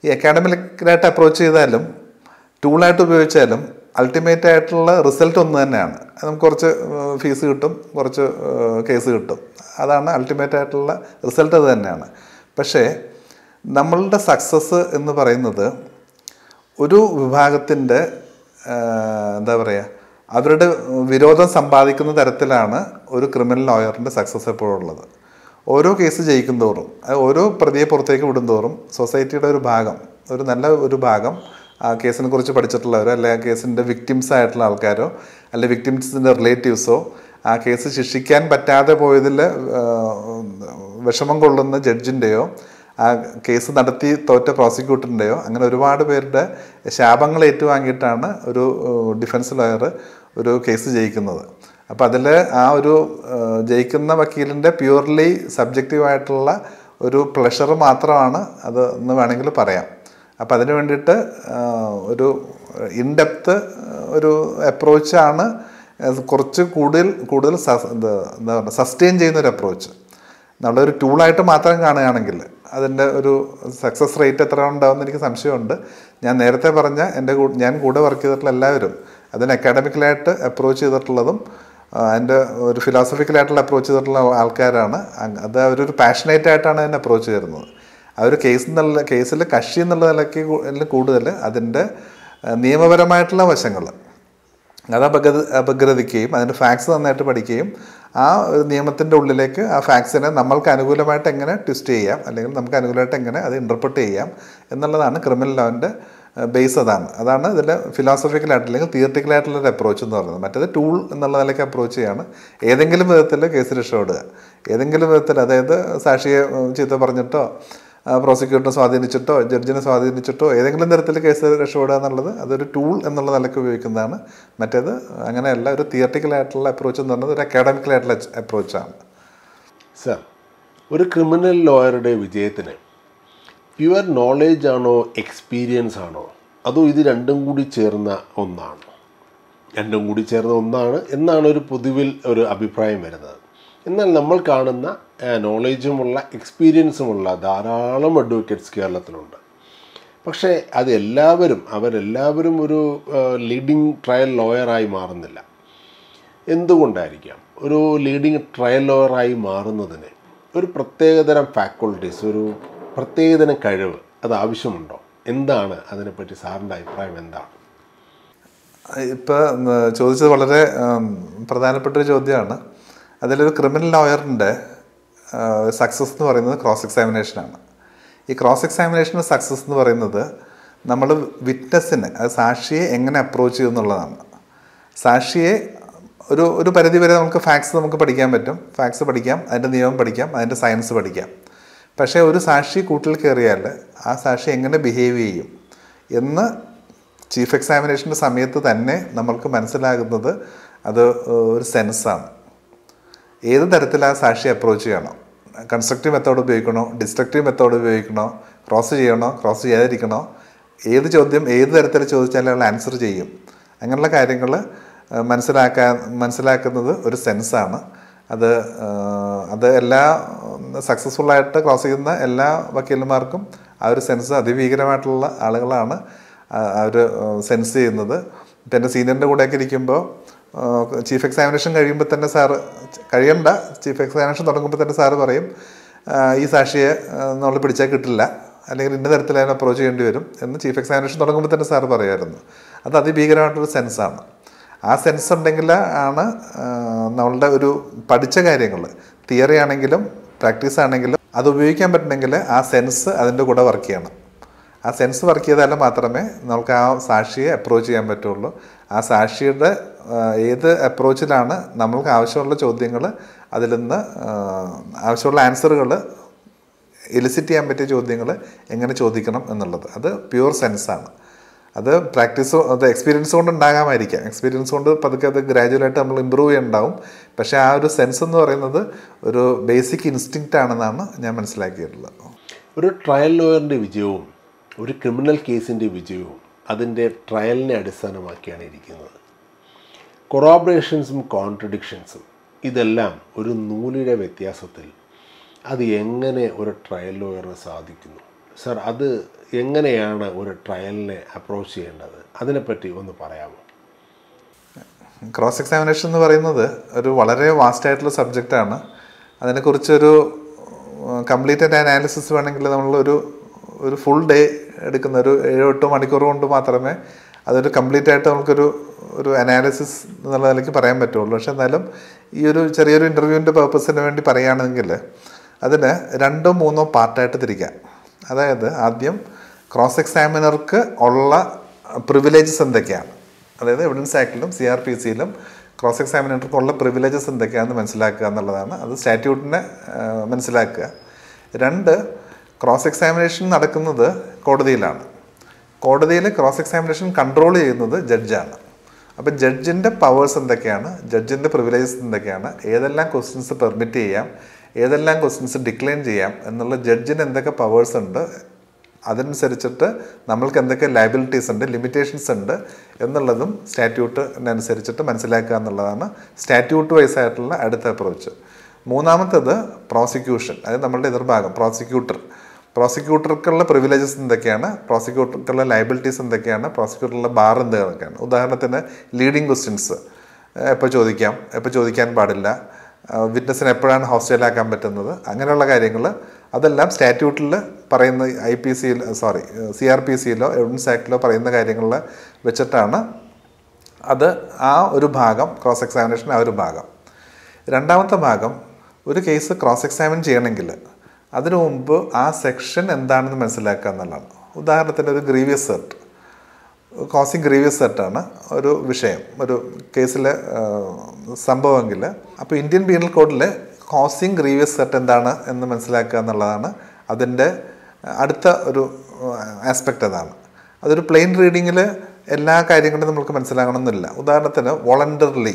ഈ അക്കാഡമിക്കലായിട്ട് അപ്രോച്ച് ചെയ്താലും ടൂളായിട്ട് ഉപയോഗിച്ചാലും അൾട്ടിമേറ്റ് ആയിട്ടുള്ള റിസൾട്ട് ഒന്ന് തന്നെയാണ് നമുക്ക് കുറച്ച് ഫീസ് കിട്ടും കുറച്ച് കേസ് കിട്ടും അതാണ് അൾട്ടിമേറ്റ് ആയിട്ടുള്ള റിസൾട്ട് അത് തന്നെയാണ് പക്ഷേ നമ്മളുടെ സക്സസ് എന്ന് പറയുന്നത് ഒരു വിഭാഗത്തിൻ്റെ എന്താ പറയുക അവരുടെ വിരോധം സമ്പാദിക്കുന്ന തരത്തിലാണ് ഒരു ക്രിമിനൽ ലോയറിൻ്റെ സക്സസ് എപ്പോഴും ഉള്ളത് ഓരോ കേസ് ജയിക്കും തോറും ഓരോ പ്രതിയെ പുറത്തേക്ക് വിടും തോറും സൊസൈറ്റിയുടെ ഒരു ഭാഗം ഒരു നല്ല ഒരു ഭാഗം ആ കേസിനെ കുറിച്ച് പഠിച്ചിട്ടുള്ളവരോ അല്ലെ ആ കേസിൻ്റെ വിക്ടിംസ് ആയിട്ടുള്ള ആൾക്കാരോ അല്ലെ വിക്ടിംസിൻ്റെ റിലേറ്റീവ്സോ ആ കേസ് ശിക്ഷിക്കാൻ പറ്റാതെ പോയതിൽ വിഷമം കൊള്ളുന്ന ജഡ്ജിൻ്റെയോ ആ കേസ് നടത്തി തോറ്റ പ്രോസിക്യൂട്ടറിൻ്റെയോ അങ്ങനെ ഒരുപാട് പേരുടെ ശാപങ്ങൾ ഏറ്റുവാങ്ങിയിട്ടാണ് ഒരു ഡിഫൻസ് ലോയർ ഒരു കേസ് ജയിക്കുന്നത് അപ്പോൾ അതിൽ ആ ഒരു ജയിക്കുന്ന വക്കീലിൻ്റെ പ്യൂർലി സബ്ജക്റ്റീവായിട്ടുള്ള ഒരു പ്ലഷർ മാത്രമാണ് അത് എന്ന് വേണമെങ്കിൽ പറയാം അപ്പം അതിന് വേണ്ടിയിട്ട് ഒരു ഇൻഡെപ്ത്ത് ഒരു അപ്രോച്ചാണ് കുറച്ച് കൂടുതൽ കൂടുതൽ എന്താ പറയുക സസ്റ്റെയിൻ ചെയ്യുന്ന ഒരു അപ്രോച്ച് നമ്മളൊരു ടൂളായിട്ട് മാത്രം കാണുകയാണെങ്കിൽ അതിൻ്റെ ഒരു സക്സസ് റേറ്റ് എത്ര ഉണ്ടാവും എനിക്ക് സംശയമുണ്ട് ഞാൻ നേരത്തെ പറഞ്ഞ എൻ്റെ ഞാൻ കൂടെ വർക്ക് ചെയ്തിട്ടുള്ള എല്ലാവരും അതിന് അക്കാഡമിക്കലായിട്ട് അപ്രോച്ച് ചെയ്തിട്ടുള്ളതും അതിൻ്റെ ഒരു ഫിലോസഫിക്കലായിട്ടുള്ള അപ്രോച്ച് ചെയ്തിട്ടുള്ള ആൾക്കാരാണ് അത് അവരൊരു പാഷനേറ്റ് ആയിട്ടാണ് അതിനെ അപ്രോച്ച് ചെയ്യുന്നത് ആ ഒരു കേസ് എന്നുള്ള കേസിൽ കക്ഷി എന്നുള്ള നിലയ്ക്ക് കൂടുതൽ അതിൻ്റെ നിയമപരമായിട്ടുള്ള വശങ്ങൾ അത് അപഗ്രത അപഗ്രഥിക്കുകയും അതിൻ്റെ ഫാക്ട്സ് നന്നായിട്ട് പഠിക്കുകയും ആ ഒരു നിയമത്തിൻ്റെ ഉള്ളിലേക്ക് ആ ഫാക്സിനെ നമ്മൾക്ക് അനുകൂലമായിട്ട് എങ്ങനെ ട്വിസ്റ്റ് ചെയ്യാം അല്ലെങ്കിൽ നമുക്ക് അനുകൂലമായിട്ട് എങ്ങനെ അത് ഇൻ്റർപ്രറ്റ് ചെയ്യാം എന്നുള്ളതാണ് ക്രിമിനൽ ലോവിൻ്റെ ബേസ് അതാണ് അതാണ് ഇതിൽ ഫിലോസഫിക്കലായിട്ട് അല്ലെങ്കിൽ തിയറട്ടിക്കലായിട്ടുള്ളൊരു അപ്രോച്ച് എന്ന് പറയുന്നത് മറ്റേത് ടൂൾ എന്നുള്ള നിലയ്ക്ക് അപ്രോച്ച് ചെയ്യാണ് ഏതെങ്കിലും വിധത്തിൽ കേസ് രക്ഷപ്പെടുക ഏതെങ്കിലും വിധത്തിൽ അതായത് സാക്ഷിയെ ചീത്ത പറഞ്ഞിട്ടോ പ്രോസിക്യൂട്ടറിനെ സ്വാധീനിച്ചിട്ടോ ജഡ്ജിനെ സ്വാധീനിച്ചിട്ടോ ഏതെങ്കിലും തരത്തിൽ കേസ് രക്ഷപ്പെടുക എന്നുള്ളത് അതൊരു ടൂൾ എന്നുള്ള നിലയ്ക്ക് ഉപയോഗിക്കുന്നതാണ് മറ്റേത് അങ്ങനെയല്ല ഒരു തിയറട്ടിക്കലായിട്ടുള്ള അപ്രോച്ച് എന്ന് പറയുന്നത് ഒരു അക്കാഡമിക്കലായിട്ടുള്ള അപ്രോച്ചാണ് സർ ഒരു ക്രിമിനൽ ലോയറുടെ വിജയത്തിന് പ്യുവർ നോളേജ് ആണോ എക്സ്പീരിയൻസ് ആണോ അതോ ഇത് രണ്ടും കൂടി ചേർന്ന ഒന്നാണ് രണ്ടും കൂടി ചേർന്ന ഒന്നാണ് എന്നാണ് ഒരു പൊതുവിൽ ഒരു അഭിപ്രായം വരുന്നത് എന്നാൽ നമ്മൾ കാണുന്ന നോളേജുമുള്ള എക്സ്പീരിയൻസുമുള്ള ധാരാളം അഡ്വക്കേറ്റ്സ് കേരളത്തിലുണ്ട് പക്ഷേ അതെല്ലാവരും അവരെല്ലാവരും ഒരു ലീഡിങ് ട്രയൽ ലോയറായി മാറുന്നില്ല എന്തുകൊണ്ടായിരിക്കാം ഒരു ലീഡിങ് ട്രയൽ ലോയറായി മാറുന്നതിന് ഒരു പ്രത്യേകതരം ഫാക്കൾട്ടീസ് ഒരു പ്രത്യേകതരം കഴിവ് അത് ആവശ്യമുണ്ടോ എന്താണ് അതിനെപ്പറ്റി സാറിൻ്റെ അഭിപ്രായം എന്താണ് ഇപ്പോൾ ചോദിച്ചത് വളരെ പ്രധാനപ്പെട്ട ഒരു ചോദ്യമാണ് അതിലൊരു ക്രിമിനൽ ലോയറിൻ്റെ സക്സസ് എന്ന് പറയുന്നത് ക്രോസ് എക്സാമിനേഷനാണ് ഈ ക്രോസ് എക്സാമിനേഷൻ്റെ സക്സസ് എന്ന് പറയുന്നത് നമ്മൾ വിറ്റ്നസ്സിന് അത് സാക്ഷിയെ എങ്ങനെ അപ്രോച്ച് എന്നുള്ളതാണ് സാക്ഷിയെ ഒരു ഒരു പരിധി വരെ നമുക്ക് ഫാക്സ് നമുക്ക് പഠിക്കാൻ പറ്റും ഫാക്സ് പഠിക്കാം അതിൻ്റെ നിയമം പഠിക്കാം അതിൻ്റെ സയൻസ് പഠിക്കാം പക്ഷേ ഒരു സാക്ഷി കൂട്ടിൽ കയറിയാൽ ആ സാക്ഷി എങ്ങനെ ബിഹേവ് ചെയ്യും എന്ന് ചീഫ് എക്സാമിനേഷൻ്റെ സമയത്ത് തന്നെ നമ്മൾക്ക് മനസ്സിലാകുന്നത് അത് ഒരു സെൻസാണ് ഏത് തരത്തിൽ സാക്ഷി അപ്രോച്ച് ചെയ്യണം കൺസ്ട്രക്റ്റീവ് മെത്തേഡ് ഉപയോഗിക്കണോ ഡിസ്ട്രക്റ്റീവ് മെത്തേഡ് ഉപയോഗിക്കണോ ക്രോസ് ചെയ്യണോ ക്രോസ് ചെയ്യാതിരിക്കണോ ഏത് ചോദ്യം ഏത് തരത്തിൽ ചോദിച്ചാലും അയാൾ ആൻസർ ചെയ്യും അങ്ങനെയുള്ള കാര്യങ്ങൾ മനസ്സിലാക്കാൻ മനസ്സിലാക്കുന്നത് ഒരു സെൻസാണ് അത് അത് എല്ലാ സക്സസ്ഫുള്ളായിട്ട് ക്രോസ് ചെയ്യുന്ന എല്ലാ വക്കീലന്മാർക്കും ആ ഒരു സെൻസ് അതിഭീകരമായിട്ടുള്ള ആളുകളാണ് ആ ഒരു സെൻസ് ചെയ്യുന്നത് എൻ്റെ സീനിയറിൻ്റെ കൂടെയൊക്കെ ഇരിക്കുമ്പോൾ ചീഫ് എക്സാമിനേഷൻ കഴിയുമ്പോൾ തന്നെ സാറ് കഴിയണ്ട ചീഫ് എക്സാമിനേഷൻ തുടങ്ങുമ്പോൾ തന്നെ സാറ് പറയും ഈ സാക്ഷിയെ നമ്മൾ പിടിച്ചാൽ കിട്ടില്ല അല്ലെങ്കിൽ ഇന്ന തരത്തിൽ അതിനെ അപ്രോച്ച് ചെയ്യേണ്ടി വരും എന്ന് ചീഫ് എക്സാമിനേഷൻ തുടങ്ങുമ്പോൾ തന്നെ സാറ് പറയുമായിരുന്നു അത് അതിഭീകരമായിട്ടൊരു സെൻസാണ് ആ സെൻസ് ഉണ്ടെങ്കിൽ ആണ് നമ്മളുടെ ഒരു പഠിച്ച കാര്യങ്ങൾ തിയറി ആണെങ്കിലും പ്രാക്ടീസ് ആണെങ്കിലും അത് ഉപയോഗിക്കാൻ പറ്റണമെങ്കിൽ ആ സെൻസ് അതിൻ്റെ കൂടെ വർക്ക് ചെയ്യണം ആ സെൻസ് വർക്ക് ചെയ്താൽ മാത്രമേ നമുക്ക് ആ സാക്ഷിയെ അപ്രോച്ച് ചെയ്യാൻ പറ്റുള്ളൂ ആ സാക്ഷിയുടെ ഏത് അപ്രോച്ചിലാണ് നമ്മൾക്ക് ആവശ്യമുള്ള ചോദ്യങ്ങൾ അതിൽ നിന്ന് ആവശ്യമുള്ള ആൻസറുകൾ എലിസിറ്റ് ചെയ്യാൻ പറ്റിയ ചോദ്യങ്ങൾ എങ്ങനെ ചോദിക്കണം എന്നുള്ളത് അത് പ്യുവർ സെൻസാണ് അത് പ്രാക്ടീസ് അത് എക്സ്പീരിയൻസ് കൊണ്ട് ഉണ്ടാകാമായിരിക്കാം എക്സ്പീരിയൻസ് കൊണ്ട് പതുക്കെ അത് ഗ്രാജുവലായിട്ട് നമ്മൾ ഇമ്പ്രൂവ് ചെയ്യുന്നുണ്ടാവും പക്ഷേ ആ ഒരു സെൻസ് എന്ന് പറയുന്നത് ഒരു ബേസിക് ഇൻസ്റ്റിങ്ക്റ്റ് ആണെന്നാണ് ഞാൻ മനസ്സിലാക്കിയിട്ടുള്ളത് ഒരു ട്രയൽ ലോയറിൻ്റെ വിജയവും ഒരു ക്രിമിനൽ കേസിൻ്റെ വിജയവും അതിൻ്റെ ട്രയലിനെ അടിസ്ഥാനമാക്കിയാണ് ഇരിക്കുന്നത് കൊറോബറേഷൻസും കോൺട്രഡിക്ഷൻസും ഇതെല്ലാം ഒരു നൂലിലെ വ്യത്യാസത്തിൽ അത് എങ്ങനെ ഒരു ട്രയൽ ലോയറിന് സാധിക്കുന്നു സർ അത് എങ്ങനെയാണ് ഒരു ട്രയലിനെ അപ്രോച്ച് ചെയ്യേണ്ടത് അതിനെപ്പറ്റി ഒന്ന് പറയാമോ ക്രോസ് എക്സാമിനേഷൻ എന്ന് പറയുന്നത് ഒരു വളരെ വാസ്റ്റ് ആയിട്ടുള്ള സബ്ജക്റ്റാണ് അതിനെക്കുറിച്ചൊരു കംപ്ലീറ്റ് അനാലിസിസ് വേണമെങ്കിൽ നമ്മളൊരു ഒരു ഫുൾ ഡേ എടുക്കുന്ന ഒരു ഏഴോ എട്ടോ മണിക്കൂർ കൊണ്ട് മാത്രമേ അതൊരു കംപ്ലീറ്റ് ആയിട്ട് നമുക്കൊരു ഒരു അനാലിസിസ് എന്നുള്ള നിലയ്ക്ക് പറയാൻ പറ്റുള്ളൂ പക്ഷെ എന്നാലും ഈ ഒരു ചെറിയൊരു ഇൻ്റർവ്യൂവിൻ്റെ പേർപ്പസിന് വേണ്ടി പറയുകയാണെങ്കിൽ അതിന് രണ്ടോ മൂന്നോ പാർട്ടായിട്ട് തിരിക്കാം അതായത് ആദ്യം ക്രോസ് എക്സാമിനർക്ക് ഉള്ള പ്രിവിലേജസ് എന്തൊക്കെയാണ് അതായത് എവിഡൻസ് ആക്ടിലും സി ആർ പി സിയിലും ക്രോസ് ഉള്ള പ്രിവിലേജസ് എന്തൊക്കെയാണെന്ന് മനസ്സിലാക്കുക എന്നുള്ളതാണ് അത് സ്റ്റാറ്റ്യൂട്ടിനെ മനസ്സിലാക്കുക രണ്ട് ക്രോസ് എക്സാമിനേഷൻ നടക്കുന്നത് കോടതിയിലാണ് കോടതിയിൽ ക്രോസ് എക്സാമിനേഷൻ കൺട്രോൾ ചെയ്യുന്നത് ജഡ്ജാണ് അപ്പം ജഡ്ജിൻ്റെ പവേഴ്സ് എന്തൊക്കെയാണ് ജഡ്ജിൻ്റെ പ്രിവിലേജസ് എന്തൊക്കെയാണ് ഏതെല്ലാം ക്വസ്റ്റ്യൻസ് പെർമിറ്റ് ചെയ്യാം ഏതെല്ലാം ക്വസ്റ്റ്യൻസ് ഡിക്ലൈൻ ചെയ്യാം എന്നുള്ള ജഡ്ജിന് എന്തൊക്കെ പവേഴ്സ് ഉണ്ട് അതനുസരിച്ചിട്ട് നമ്മൾക്ക് എന്തൊക്കെ ലയബിലിറ്റീസ് ഉണ്ട് ലിമിറ്റേഷൻസ് ഉണ്ട് എന്നുള്ളതും സ്റ്റാറ്റ്യൂട്ടിനനുസരിച്ചിട്ട് മനസ്സിലാക്കുക എന്നുള്ളതാണ് സ്റ്റാറ്റ്യൂട്ട് വൈസ് ആയിട്ടുള്ള അടുത്ത അപ്രോച്ച് മൂന്നാമത്തേത് പ്രോസിക്യൂഷൻ അതായത് നമ്മളുടെ എതിർഭാഗം പ്രോസിക്യൂട്ടർ പ്രോസിക്യൂട്ടർക്കുള്ള പ്രിവിലേജസ് എന്തൊക്കെയാണ് പ്രോസിക്യൂട്ടർക്കുള്ള ലയബിലിറ്റീസ് എന്തൊക്കെയാണ് പ്രോസിക്യൂട്ടറുള്ള ബാർ എന്തൊക്കെയാണ് ഉദാഹരണത്തിന് ലീഡിങ് ക്വസ്റ്റ്യൻസ് എപ്പോൾ ചോദിക്കാം എപ്പോൾ ചോദിക്കാൻ പാടില്ല വിറ്റ്നസ്സിനെ എപ്പോഴാണ് ഹോസ്റ്റലാക്കാൻ പറ്റുന്നത് അങ്ങനെയുള്ള കാര്യങ്ങൾ അതെല്ലാം സ്റ്റാറ്റ്യൂട്ടിൽ പറയുന്ന ഐ പി സിയിൽ സോറി സി ആർ പി സിയിലോ എവിഡൻസ് ആക്ടിലോ പറയുന്ന കാര്യങ്ങളിൽ വെച്ചിട്ടാണ് അത് ആ ഒരു ഭാഗം ക്രോസ് എക്സാമിനേഷൻ ആ ഒരു ഭാഗം രണ്ടാമത്തെ ഭാഗം ഒരു കേസ് ക്രോസ് എക്സാമിൻ ചെയ്യണമെങ്കിൽ അതിനു മുമ്പ് ആ സെക്ഷൻ എന്താണെന്ന് മനസ്സിലാക്കുക എന്നുള്ളതാണ് ഉദാഹരണത്തിന് ഒരു ഗ്രീവിയസ് സെർട്ട് കോസിങ് ഗ്രീവിയസ് സെർട്ടാണ് ഒരു വിഷയം ഒരു കേസിലെ സംഭവമെങ്കിൽ അപ്പോൾ ഇന്ത്യൻ പീനൽ കോഡിൽ കോസിങ് ഗ്രീവിയസ് സെർട്ട് എന്താണ് എന്ന് മനസ്സിലാക്കുക എന്നുള്ളതാണ് അതിൻ്റെ അടുത്ത ഒരു ആസ്പെക്റ്റ് അതാണ് അതൊരു പ്ലെയിൻ റീഡിങ്ങിൽ എല്ലാ കാര്യങ്ങളും നമുക്ക് മനസ്സിലാകണമെന്നില്ല ഉദാഹരണത്തിന് voluntarily